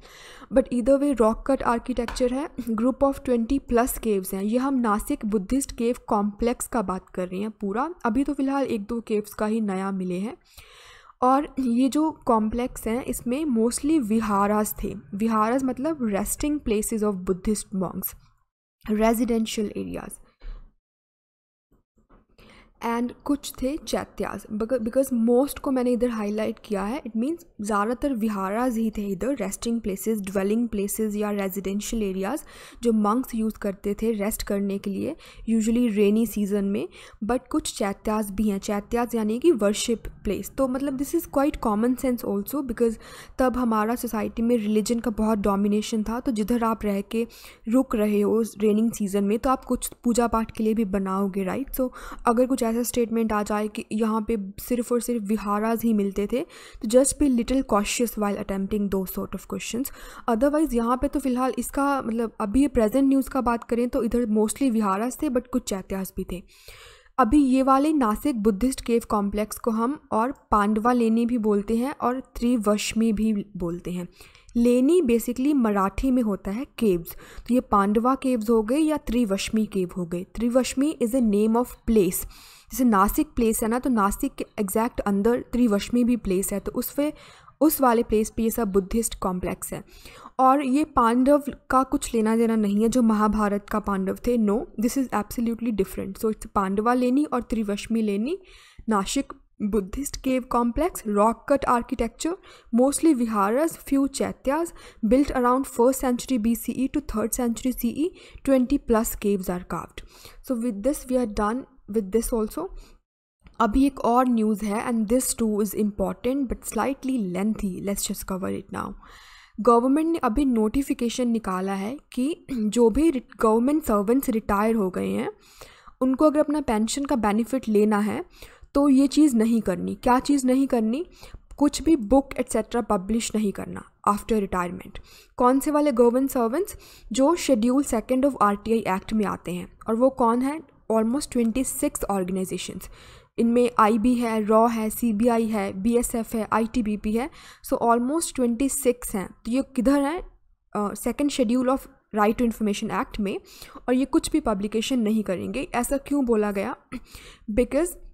बट इधर वे रॉक कट आर्किटेक्चर है group of twenty plus caves हैं ये हम नासिक बुद्धिस्ट केव कॉम्प्लेक्स का बात कर रहे हैं पूरा अभी तो फ़िलहाल एक दो केव्स का ही नया मिले हैं और ये जो कॉम्प्लेक्स हैं इसमें मोस्टली विहारास थे विहारास मतलब resting places of Buddhist monks residential areas and कुछ थे चैत्याज बिकॉज मोस्ट को मैंने इधर हाईलाइट किया है इट मीन्स ज़्यादातर विहाराज ही थे इधर रेस्टिंग प्लेसेस ड्वेलिंग प्लेसेस या रेजिडेंशियल एरियाज़ जो मंक्स यूज़ करते थे रेस्ट करने के लिए यूजुअली रेनी सीजन में बट कुछ चैत्याज भी हैं चैत्याज यानी कि वर्शिप प्लेस तो मतलब this is quite common sense also because तब हमारा सोसाइटी में रिलीजन का बहुत डोमिनेशन था तो जिधर आप रह के रुक रहे हो रेनिंग सीज़न में तो आप कुछ पूजा पाठ के लिए भी बनाओगे राइट सो so, अगर कुछ ऐसा स्टेटमेंट आ जाए कि यहाँ पे सिर्फ और सिर्फ विहाराज ही मिलते थे तो just be little cautious while attempting those sort of question otherwise यहाँ पे तो फिलहाल इसका मतलब अभी प्रेजेंट न्यूज़ का बात करें तो इधर मोस्टली विहाराज थे बट कुछ चैत्यास भी थे अभी ये वाले नासिक बुद्धिस्ट केव कॉम्प्लेक्स को हम और पांडवा लेनी भी बोलते हैं और त्रिवशमी भी बोलते हैं लेनी बेसिकली मराठी में होता है केव्स तो ये पांडवा केव्स हो गए या त्रिवशमी केव हो गए Trirashmi is a name of place जैसे नासिक प्लेस है ना तो नासिक के एग्जैक्ट अंदर त्रिवशमी भी प्लेस है तो उस पर उस वाले प्लेस पे ये सब बुद्धिस्ट कॉम्प्लेक्स है और ये पांडव का कुछ लेना देना नहीं है जो महाभारत का पांडव थे no this is absolutely different so it's Pandava Leni और Trirashmi Leni Nashik Buddhist cave complex rock cut architecture mostly viharas few chaityas built around first century B C E to third century C E twenty plus caves are carved so with this we are done with this also अभी एक और न्यूज़ है and this too is important but slightly lengthy let's just cover it now government ने अभी नोटिफिकेशन निकाला है कि जो भी गवर्नमेंट सर्वेंट्स रिटायर हो गए हैं उनको अगर अपना पेंशन का बेनिफिट लेना है तो ये चीज़ नहीं करनी क्या चीज़ नहीं करनी कुछ भी बुक एट्सेट्रा पब्लिश नहीं करना आफ्टर रिटायरमेंट कौन से वाले गवर्नमेंट सर्वेंट्स जो schedule second of R act में आते हैं और वो कौन है ऑलमोस्ट ट्वेंटी सिक्स ऑर्गेनाइजेशन इनमें बी है रॉ है आई है एफ है पी है सो ऑलमोस्ट ट्वेंटी सिक्स हैं तो ये किधर हैं second schedule of right to information act में और ये कुछ भी पब्लिकेशन नहीं करेंगे ऐसा क्यों बोला गया बिकॉज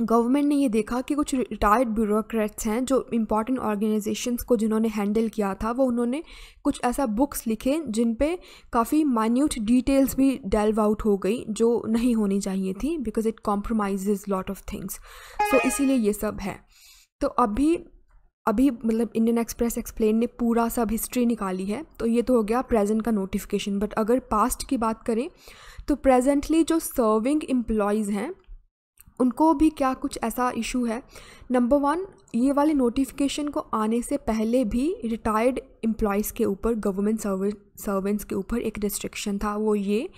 गवर्नमेंट ने ये देखा कि कुछ रिटायर्ड ब्यूरोक्रेट्स हैं जो इम्पॉर्टेंट ऑर्गेनाइजेशंस को जिन्होंने हैंडल किया था वो उन्होंने कुछ ऐसा बुक्स लिखे जिन पे काफ़ी माइन्यूट डिटेल्स भी डेल्व आउट हो गई जो नहीं होनी चाहिए थी because it compromise lot of things so इसीलिए ये सब है तो अभी अभी मतलब इंडियन एक्सप्रेस एक्सप्लेन ने पूरा सब हिस्ट्री निकाली है तो ये तो हो गया प्रेजेंट का नोटिफिकेशन बट अगर पास्ट की बात करें तो प्रेजेंटली जो सर्विंग एम्प्लॉयज़ हैं उनको भी क्या कुछ ऐसा इशू है नंबर वन ये वाले नोटिफिकेशन को आने से पहले भी रिटायर्ड एम्प्लॉयज़ के ऊपर गवर्नमेंट सर्वेंट्स के ऊपर एक रिस्ट्रिक्शन था वो ये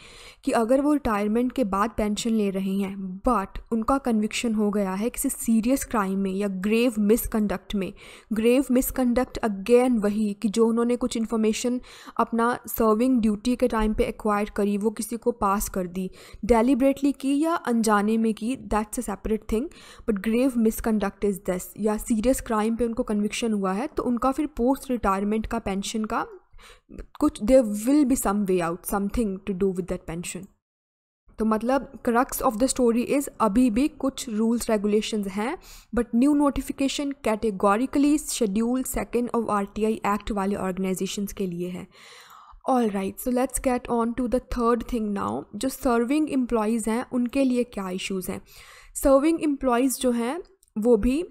कि अगर वो रिटायरमेंट के बाद पेंशन ले रहे हैं बट उनका कन्विक्शन हो गया है किसी सीरियस क्राइम में या ग्रेव मिसकंडक्ट में ग्रेव मिसकंडक्ट अगेन वही कि जो उन्होंने कुछ इन्फॉर्मेशन अपना सर्विंग ड्यूटी के टाइम पे एक्वायर करी वो किसी को पास कर दी डेलीबरेटली की या अनजाने में की that's a separate thing but grave misconduct is thus या सीरियस क्राइम पर उनको कन्विक्शन हुआ है तो उनका फिर पोस्ट रिटायरमेंट का का पेंशन का कुछ there will be some way out something to do with that pension तो मतलब crux of the story is अभी भी कुछ रूल्स रेगुलेशन हैं but new notification categorically schedule second of R T I act वाले ऑर्गेनाइजेशन के लिए है all right so let's get on to the third thing now जो सर्विंग एम्प्लॉयज़ हैं उनके लिए क्या इश्यूज़ हैं सर्विंग एम्प्लॉयज़ जो हैं वो भी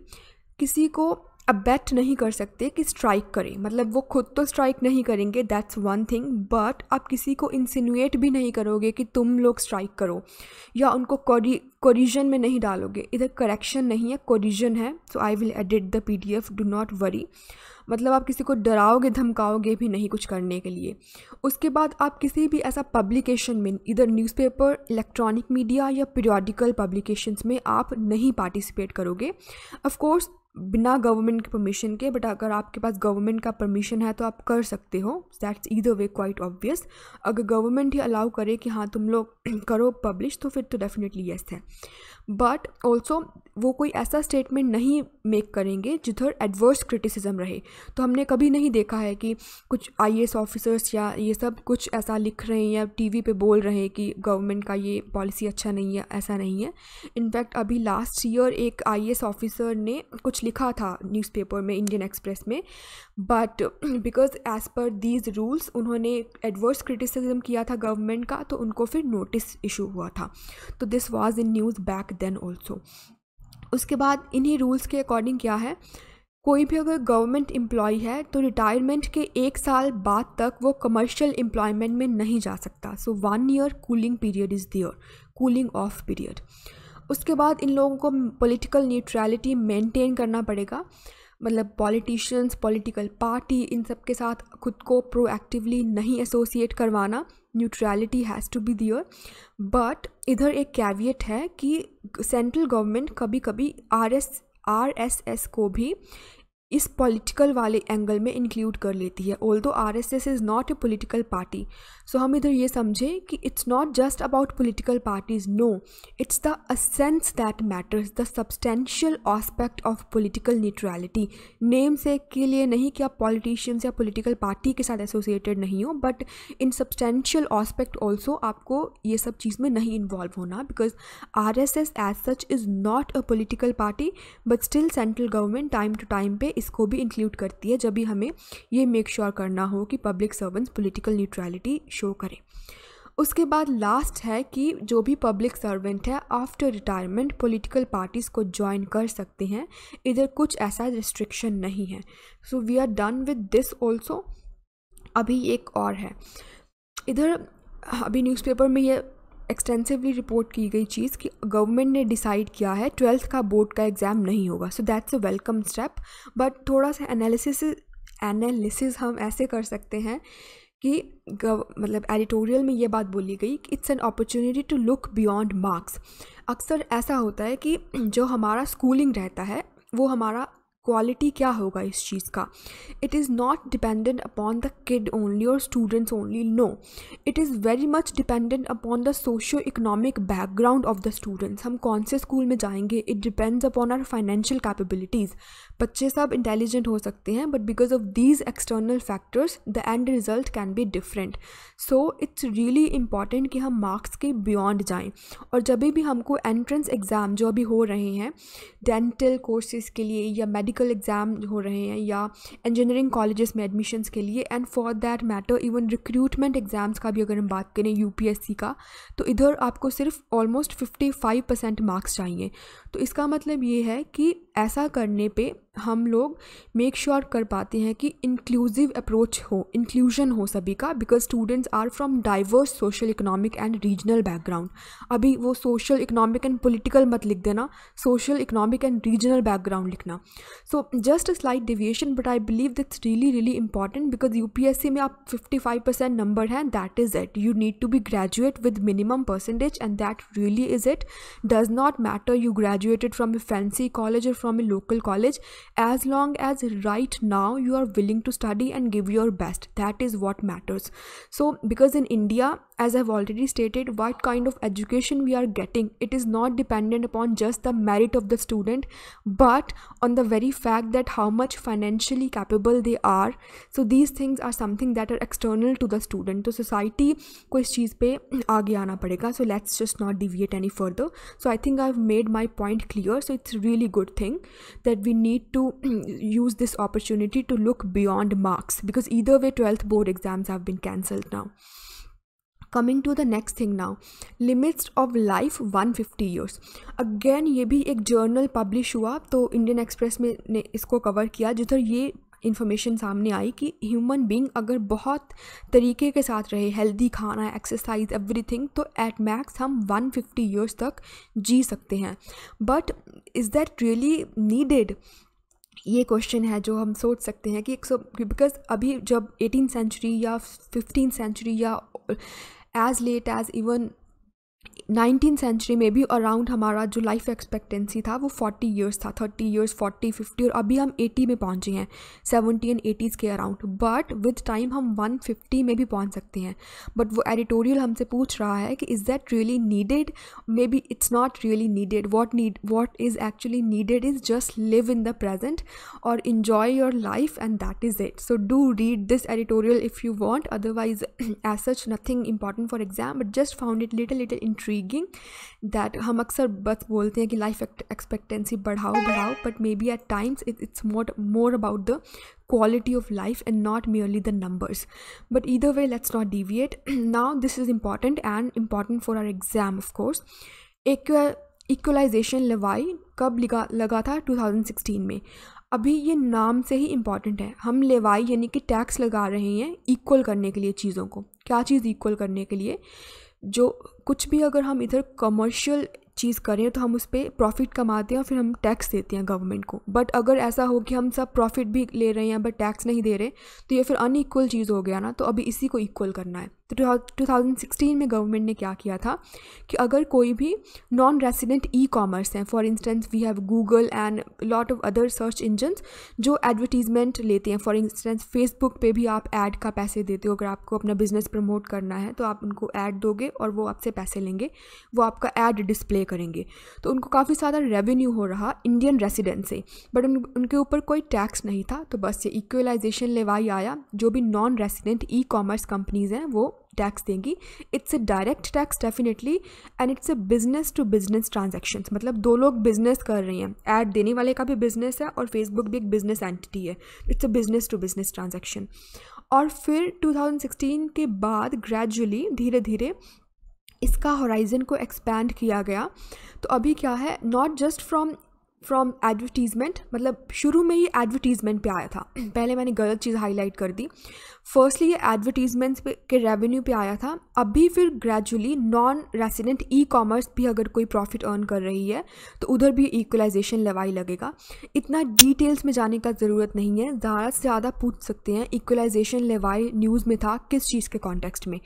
किसी को अब बैट नहीं कर सकते कि स्ट्राइक करें मतलब वो खुद तो स्ट्राइक नहीं करेंगे दैट्स वन थिंग बट आप किसी को इंसिनुएट भी नहीं करोगे कि तुम लोग स्ट्राइक करो या उनको कोरिजन में नहीं डालोगे इधर करेक्शन नहीं है कोरिजन है so I will edit the P D F do not worry मतलब आप किसी को डराओगे धमकाओगे भी नहीं कुछ करने के लिए उसके बाद आप किसी भी ऐसा पब्लिकेशन में इधर न्यूज़पेपर इलेक्ट्रॉनिक मीडिया या पीरियडिकल पब्लिकेशंस में आप नहीं पार्टिसिपेट करोगे ऑफ कोर्स बिना गवर्नमेंट के परमिशन के बट अगर आपके पास गवर्नमेंट का परमिशन है तो आप कर सकते हो that's either way quite obvious अगर गवर्नमेंट ही अलाउ करे कि हाँ तुम लोग करो पब्लिश तो फिर तो डेफिनेटली येस है बट ऑल्सो वो कोई ऐसा स्टेटमेंट नहीं मेक करेंगे जिधर एडवर्स क्रिटिसिज्म रहे तो हमने कभी नहीं देखा है कि कुछ आई ऑफिसर्स या ये सब कुछ ऐसा लिख रहे हैं या टी वी बोल रहे हैं कि गवर्नमेंट का ये पॉलिसी अच्छा नहीं है ऐसा नहीं है इनफैक्ट अभी लास्ट ईयर एक आई ऑफिसर ने कुछ लिखा था न्यूज़पेपर में इंडियन एक्सप्रेस में but because as per these rules उन्होंने एडवर्स क्रिटिसिज्म किया था गवर्नमेंट का तो उनको फिर नोटिस इशू हुआ था तो this was in news back then also उसके बाद इन्हीं रूल्स के अकॉर्डिंग क्या है कोई भी अगर गवर्नमेंट एम्प्लॉय है तो रिटायरमेंट के एक साल बाद तक वो कमर्शियल एम्प्लॉयमेंट में नहीं जा सकता so one year cooling period is there cooling off period उसके बाद इन लोगों को पॉलिटिकल न्यूट्रलिटी मेंटेन करना पड़ेगा मतलब पॉलिटिशियंस पॉलिटिकल पार्टी इन सब के साथ खुद को प्रोएक्टिवली नहीं एसोसिएट करवाना neutrality has to be there but इधर एक कैवियट है कि सेंट्रल गवर्नमेंट कभी कभी R S R S S को भी इस पॉलिटिकल वाले एंगल में इंक्लूड कर लेती है although R S S is not a political party so हम इधर ये समझें कि it's not just about political parties no it's the essence that matters the substantial aspect of political neutrality name से के लिए नहीं कि आप पॉलिटिशियंस या पोलिटिकल पार्टी के साथ एसोसिएटेड नहीं हो but in substantial aspect also आपको ये सब चीज़ में नहीं इन्वॉल्व होना because R S S as such is not a political party but still central government time to time पे इस इसको भी इंक्लूड करती है जब भी हमें ये मेक श्योर sure करना हो कि public servants political neutrality show करें उसके बाद लास्ट है कि जो भी पब्लिक सर्वेंट है आफ्टर रिटायरमेंट पॉलिटिकल पार्टीज़ को ज्वाइन कर सकते हैं इधर कुछ ऐसा रिस्ट्रिक्शन नहीं है so we are done with this also अभी एक और है इधर अभी न्यूज़पेपर में ये एक्सटेंसिवली रिपोर्ट की गई चीज़ कि गवर्नमेंट ने डिसाइड किया है ट्वेल्थ का बोर्ड का एग्ज़ाम नहीं होगा so that's a welcome step but थोड़ा सा एनालिसिस एनालिसिस हम ऐसे कर सकते हैं कि मतलब एडिटोरियल में ये बात बोली गई कि it's an opportunity to look beyond marks अक्सर ऐसा होता है कि जो हमारा स्कूलिंग रहता है वो हमारा क्वालिटी क्या होगा इस चीज़ का it is not dependent upon the kid only और students only no it is very much dependent upon the socio economic background of the students हम कौन से स्कूल में जाएंगे it depends upon our financial capabilities बच्चे सब इंटेलिजेंट हो सकते हैं but because of these external factors the end result can be different so it's really important कि हम मार्क्स के बियॉन्ड जाएं और जब भी हमको एंट्रेंस एग्ज़ाम जो अभी हो रहे हैं डेंटल कोर्सेज के लिए या मेडिकल एग्ज़ाम हो रहे हैं या इंजीनियरिंग कॉलेजेस में एडमिशन्स के लिए and for that matter even recruitment exams का भी अगर हम बात करें यूपीएससी का तो इधर आपको सिर्फ almost fifty five percent marks चाहिए तो इसका मतलब ये है कि ऐसा करने पे हम लोग मेक श्योर sure कर पाते हैं कि इंक्लूसिव अप्रोच हो इंक्लूजन हो सभी का because students are from diverse social economic and regional background अभी वो सोशल इकोनॉमिक एंड पॉलिटिकल मत लिख देना social economic and regional background लिखना so just a slight deviation but I believe that's really really important because you में आप फिफ्टी फाइव परसेंट नंबर हैं that is it you need to be graduate with minimum percentage and that really is it does not matter you graduate graduated from a fancy college or from a local college as long as right now you are willing to study and give your best that is what matters so because in india as I've already stated, what kind of education we are getting, it is not dependent upon just the merit of the student, but on the very fact that how much financially capable they are. So these things are something that are external to the student. So society को चीज़ पे आगे आना पड़ेगा. So let's just not deviate any further. So I think I've made my point clear. So it's really good thing that we need to use this opportunity to look beyond marks because either way, 12th board exams have been cancelled now. Coming to the next thing now limits of life 150 years अगेन ये भी एक जर्नल पब्लिश हुआ तो इंडियन एक्सप्रेस में ने इसको कवर किया जिधर ये इन्फॉर्मेशन सामने आई कि ह्यूमन बींग अगर बहुत तरीके के साथ रहे हेल्दी खाना एक्सरसाइज एवरीथिंग तो एट मैक्स हम 150 ईयर्स तक जी सकते हैं but is that really needed ये क्वेश्चन है जो हम सोच सकते हैं कि एक सौ बिकॉज अभी जब एटीन सेंचुरी या फिफ्टीन सेंचुरी या as late as even nineteen century में भी अराउंड हमारा जो लाइफ एक्सपेक्टेंसी था वो फोर्टी ईयर्स था थर्टी ईयर्स फोर्टी फिफ्टी और अभी हम एटी में पहुँचे हैं सेवेंटी एंड एटीज़ के अराउंड बट विद टाइम हम वन फिफ्टी में भी पहुँच सकते हैं बट वो एडिटोरियल हमसे पूछ रहा है कि is that really needed maybe it's not really needed what need what is actually needed is just live in the present और enjoy your life and that is it so do read this editorial if you want otherwise as such nothing important for exam but just found it little little intriguing that हम अक्सर बस बोलते हैं कि लाइफ एक्सपेक्टेंसी बढ़ाओ बढ़ाओ but maybe at times it it's more more about the quality of life and not merely the numbers but इधर way let's not deviate now this is important and important for our exam of course equalisation लवाई कब लगा लगा था 2016 में अभी ये नाम से ही इम्पॉर्टेंट है हम लेवाई यानी कि टैक्स लगा रहे हैं इक्वल करने के लिए चीज़ों को क्या चीज़ इक्वल करने के लिए जो कुछ भी अगर हम इधर कमर्शियल चीज़ करें तो हम उस पर प्रॉफिट कमाते हैं और फिर हम टैक्स देते हैं गवर्नमेंट को बट अगर ऐसा हो कि हम सब प्रॉफिट भी ले रहे हैं बट टैक्स नहीं दे रहे तो ये फिर अनइक्वल चीज़ हो गया ना तो अभी इसी को इक्वल करना है तो 2016 में गवर्नमेंट ने क्या किया था कि अगर कोई भी नॉन रेसिडेंट ई कॉमर्स हैं for instance we have Google and lot of other search engines जो एडवर्टीजमेंट लेते हैं फॉर इंस्टेंस फेसबुक पे भी आप ऐड का पैसे देते हो अगर आपको अपना बिजनेस प्रमोट करना है तो आप उनको ऐड दोगे और वो आपसे पैसे लेंगे वो आपका ऐड डिस्प्ले करेंगे तो उनको काफ़ी सारा रेवेन्यू हो रहा इंडियन रेसिडेंट से बट उन, उनके ऊपर कोई टैक्स नहीं था तो बस ये इक्वलाइजेशन लेवाई आया जो भी non resident e commerce companies हैं वो टैक्स देंगी it's a direct tax definitely and it's a business to business transaction मतलब दो लोग बिजनेस कर रहे हैं ऐड देने वाले का भी बिजनेस है और फेसबुक भी एक बिजनेस एंटिटी है it's a business to business transaction और फिर 2016 के बाद ग्रेजुअली धीरे धीरे इसका होराइजन को एक्सपैंड किया गया तो अभी क्या है not just from from advertisement मतलब शुरू में ये एडवर्टीज़मेंट पे आया था पहले मैंने गलत चीज़ हाईलाइट कर दी फर्स्टली ये एडवर्टीज़मेंट्स के रेवेन्यू पे आया था अभी फिर gradually non resident e commerce भी अगर कोई प्रॉफिट अर्न कर रही है तो उधर भी इक्वलाइजेशन लवाई लगेगा इतना डिटेल्स में जाने का ज़रूरत नहीं है ज़्यादा से ज़्यादा पूछ सकते हैं इक्वलाइजेशन लवाई न्यूज़ में था किस चीज़ के कॉन्टेक्स्ट में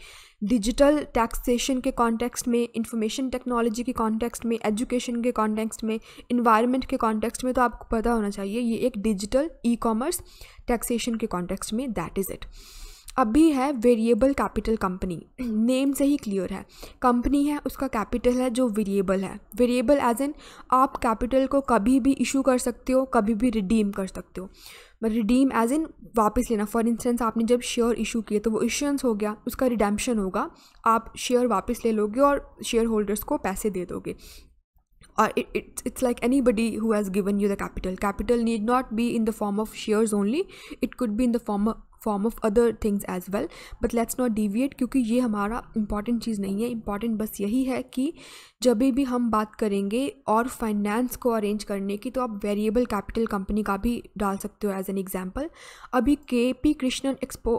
डिजिटल टैक्सेशन के कॉन्टेक्स्ट में इंफॉर्मेशन टेक्नोलॉजी के कॉन्टेक्स्ट में एजुकेशन के कॉन्टेक्स्ट में इन्वायरमेंट के कॉन्टेक्स्ट में तो आपको पता होना चाहिए ये एक डिजिटल ई कॉमर्स टैक्सेशन के कॉन्टेक्स्ट में दैट इज़ इट अभी है वेरिएबल कैपिटल कंपनी नेम से ही क्लियर है कंपनी है उसका कैपिटल है जो वेरिएबल है वेरिएबल एज एन आप कैपिटल को कभी भी इशू कर सकते हो कभी भी रिडीम कर सकते हो मतलब रिडीम एज इन वापस लेना फॉर इंस्टेंस आपने जब शेयर इशू किए तो वो इश्योरेंस हो गया उसका रिडेम्पशन होगा आप शेयर वापस ले लोगे और शेयर होल्डर्स को पैसे दे दोगे और it's it's like anybody who has given you the capital capital need not be in the form of shares only it could be in the form of form of other things as well but let's not deviate क्योंकि ये हमारा इंपॉर्टेंट चीज़ नहीं है इंपॉर्टेंट बस यही है कि जब भी हम बात करेंगे और फाइनेंस को अरेंज करने की तो आप वेरिएबल कैपिटल कंपनी का भी डाल सकते हो एज एन एग्जाम्पल अभी के P Krishnan expo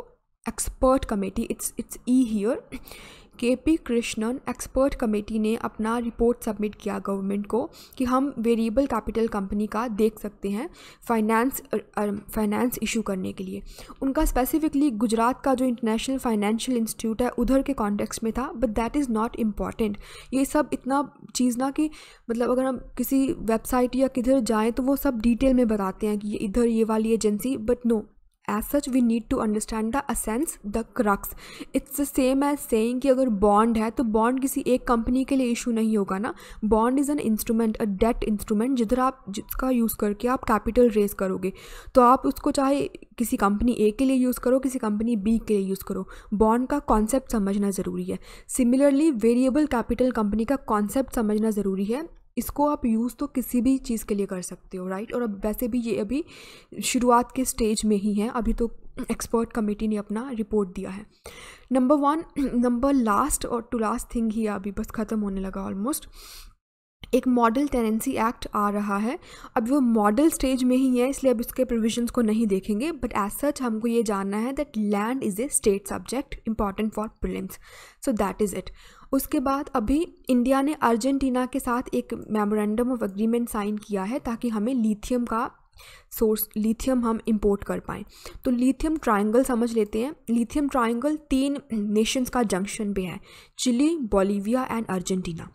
expert committee it's it's E here के पी कृष्णन एक्सपर्ट कमेटी ने अपना रिपोर्ट सबमिट किया गवर्नमेंट को कि हम वेरिएबल कैपिटल कंपनी का देख सकते हैं फाइनेंस फाइनेंस इशू करने के लिए उनका स्पेसिफिकली गुजरात का जो इंटरनेशनल फाइनेंशियल इंस्टीट्यूट है उधर के कॉन्टेक्स्ट में था but that is not important ये सब इतना चीज़ ना कि मतलब अगर हम किसी वेबसाइट या किधर जाएँ तो वो सब डिटेल में बताते हैं कि ये इधर ये वाली agency but no as such we need to understand the essence the crux it's the same as saying कि अगर बॉन्ड है तो बॉन्ड किसी एक कंपनी के लिए इशू नहीं होगा ना bond is an instrument a debt instrument जिधर आप जिसका यूज़ करके आप कैपिटल रेज करोगे तो आप उसको चाहे किसी कंपनी ए के लिए यूज़ करो किसी कंपनी बी के लिए यूज़ करो बॉन्ड का कॉन्सेप्ट समझना ज़रूरी है सिमिलरली वेरिएबल कैपिटल कंपनी का कॉन्सेप्ट समझना ज़रूरी है इसको आप यूज़ तो किसी भी चीज़ के लिए कर सकते हो राइट और अब वैसे भी ये अभी शुरुआत के स्टेज में ही है अभी तो एक्सपर्ट कमेटी ने अपना रिपोर्ट दिया है नंबर वन नंबर लास्ट और टू लास्ट थिंग ही अभी बस ख़त्म होने लगा ऑलमोस्ट एक मॉडल टेनेंसी एक्ट आ रहा है अब वो मॉडल स्टेज में ही है इसलिए अब इसके प्रोविजंस को नहीं देखेंगे बट एज सच हमको ये जानना है that land is a state subject important for prelims so that is it उसके बाद अभी इंडिया ने अर्जेंटीना के साथ एक मेमोरेंडम ऑफ अग्रीमेंट साइन किया है ताकि हमें लिथियम का सोर्स लिथियम हम इंपोर्ट कर पाएँ तो लिथियम ट्रायंगल समझ लेते हैं लिथियम ट्रायंगल तीन नेशंस का जंक्शन पे है Chile Bolivia and Argentina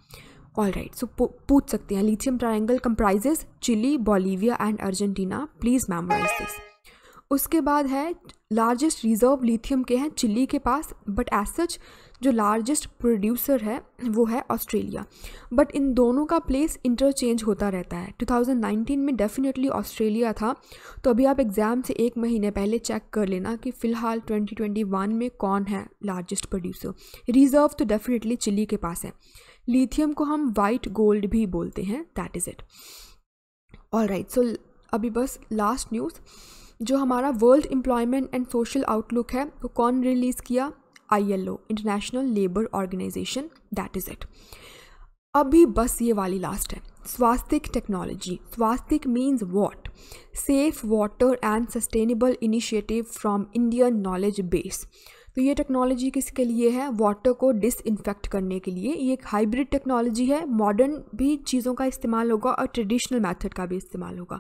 all right so पूछ सकते हैं lithium triangle comprises Chile Bolivia and Argentina please memorise this उसके बाद है लार्जेस्ट रिजर्व लिथियम के हैं चिली के पास बट एज सच जो लार्जेस्ट प्रोड्यूसर है वो है ऑस्ट्रेलिया बट इन दोनों का प्लेस इंटरचेंज होता रहता है 2019 में डेफिनेटली ऑस्ट्रेलिया था तो अभी आप एग्ज़ाम से एक महीने पहले चेक कर लेना कि फ़िलहाल 2021 में कौन है लार्जेस्ट प्रोड्यूसर रिजर्व तो डेफिनेटली चिली के पास है लिथियम को हम वाइट गोल्ड भी बोलते हैं that is it all right so अभी बस लास्ट न्यूज़ जो हमारा world employment and social outlook है वो कौन रिलीज़ किया ILO International Labour Organisation that is it अभी बस ये वाली लास्ट है Swastik technology Swastik means what safe water and sustainable initiative from Indian knowledge base तो ये टेक्नोलॉजी किसके लिए है वाटर को डिसइनफेक्ट करने के लिए ये एक हाइब्रिड टेक्नोलॉजी है मॉडर्न भी चीज़ों का इस्तेमाल होगा और ट्रेडिशनल मेथड का भी इस्तेमाल होगा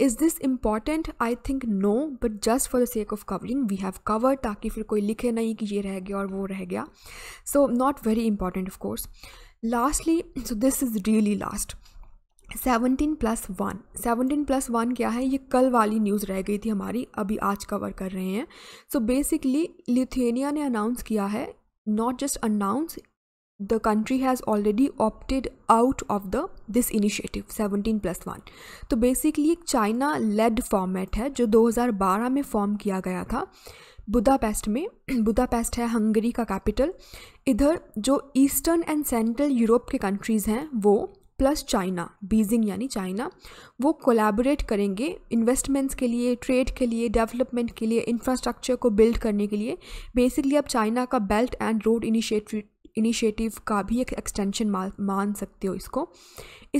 is this important I think no but just for the sake of covering we have cover ताकि फिर कोई लिखे नहीं कि ये रह गया और वो रह गया so not very important of course lastly so this is really last seventeen plus one seventeen plus one क्या है ये कल वाली न्यूज़ रह गई थी हमारी अभी आज कवर कर रहे हैं सो बेसिकली लिथुएनिया ने अनाउंस किया है not just announce the country has already opted out of the this initiative seventeen plus one तो बेसिकली एक चाइना लेड फॉर्मेट है जो 2012 में फॉर्म किया गया था बुदापेस्ट में बुदापेस्ट है हंगरी का कैपिटल इधर जो ईस्टर्न एंड सेंट्रल यूरोप के कंट्रीज़ हैं वो प्लस चाइना बीजिंग यानी चाइना वो कोलैबोरेट करेंगे इन्वेस्टमेंट्स के लिए ट्रेड के लिए डेवलपमेंट के लिए इंफ्रास्ट्रक्चर को बिल्ड करने के लिए बेसिकली आप चाइना का belt and road initiative initiative का भी एक एक्सटेंशन मान सकते हो इसको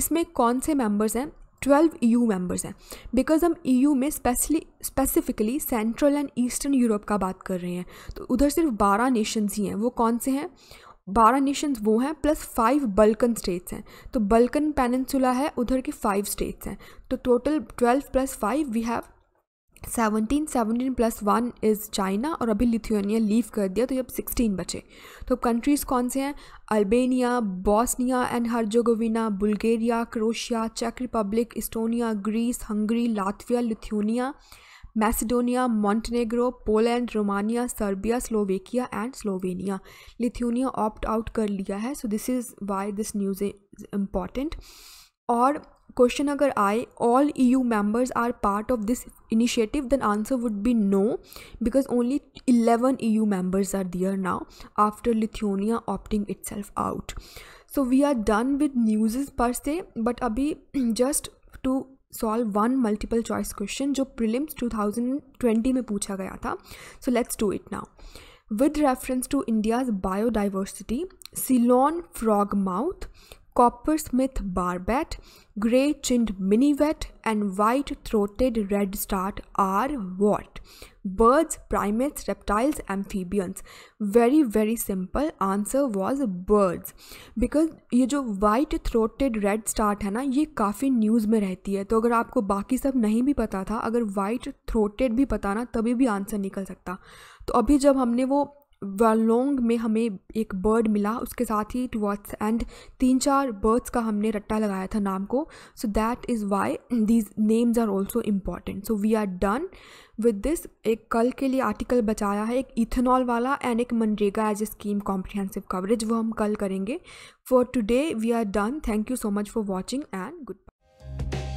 इसमें कौन से मेंबर्स हैं ट्वेल्व ईयू मेंबर्स हैं बिकॉज हम ईयू e में especially specifically central and eastern Europe का बात कर रहे हैं तो उधर सिर्फ बारह नेशंस ही हैं वो कौन से हैं बारह नेशंस वो हैं प्लस फाइव बल्कन स्टेट्स हैं तो बल्कन पेनसुला है उधर के फाइव स्टेट्स हैं तो total twelve plus five we have seventeen seventeen plus one is China और अभी लिथुनिया लीव कर दिया तो जब अब सिक्सटीन बचे तो कंट्रीज़ कौन से हैं Albania Bosnia and Herzegovina Bulgaria Croatia चेक Republic Estonia Greece Hungary Latvia Lithuania Macedonia Montenegro, Poland Romania Serbia Slovakia and Slovenia Lithuania opt out कर लिया है so this is why this news is important और क्वेश्चन अगर आए all EU members are part of this initiative then answer would be no because only eleven E U members are there now after Lithuania opting it self out so we are done with news पर से बट अभी just to solve one multiple choice question जो प्रिलिम्स 2020 में पूछा गया था so let's do it now with reference to India's biodiversity Ceylon frogmouth coppersmith barbet grey chinned minivet and white throated redstart are what birds primates reptiles amphibians very very simple answer was birds because ये जो वाइट थ्रोटेड रेड स्टार्ट है ना ये काफ़ी न्यूज़ में रहती है तो अगर आपको बाकी सब नहीं भी पता था अगर वाइट थ्रोटेड भी पता ना तभी भी आंसर निकल सकता तो अभी जब हमने वो वालोंग में हमें एक बर्ड मिला उसके साथ ही टूवर्ड्स एंड तीन चार बर्ड्स का हमने रट्टा लगाया था नाम को so that is why these names are also important so we are done with this एक कल के लिए आर्टिकल बचाया है एक इथेनॉल वाला एंड एक MNREGA as a scheme comprehensive coverage वो हम कल करेंगे for today we are done thank you so much for watching and good bye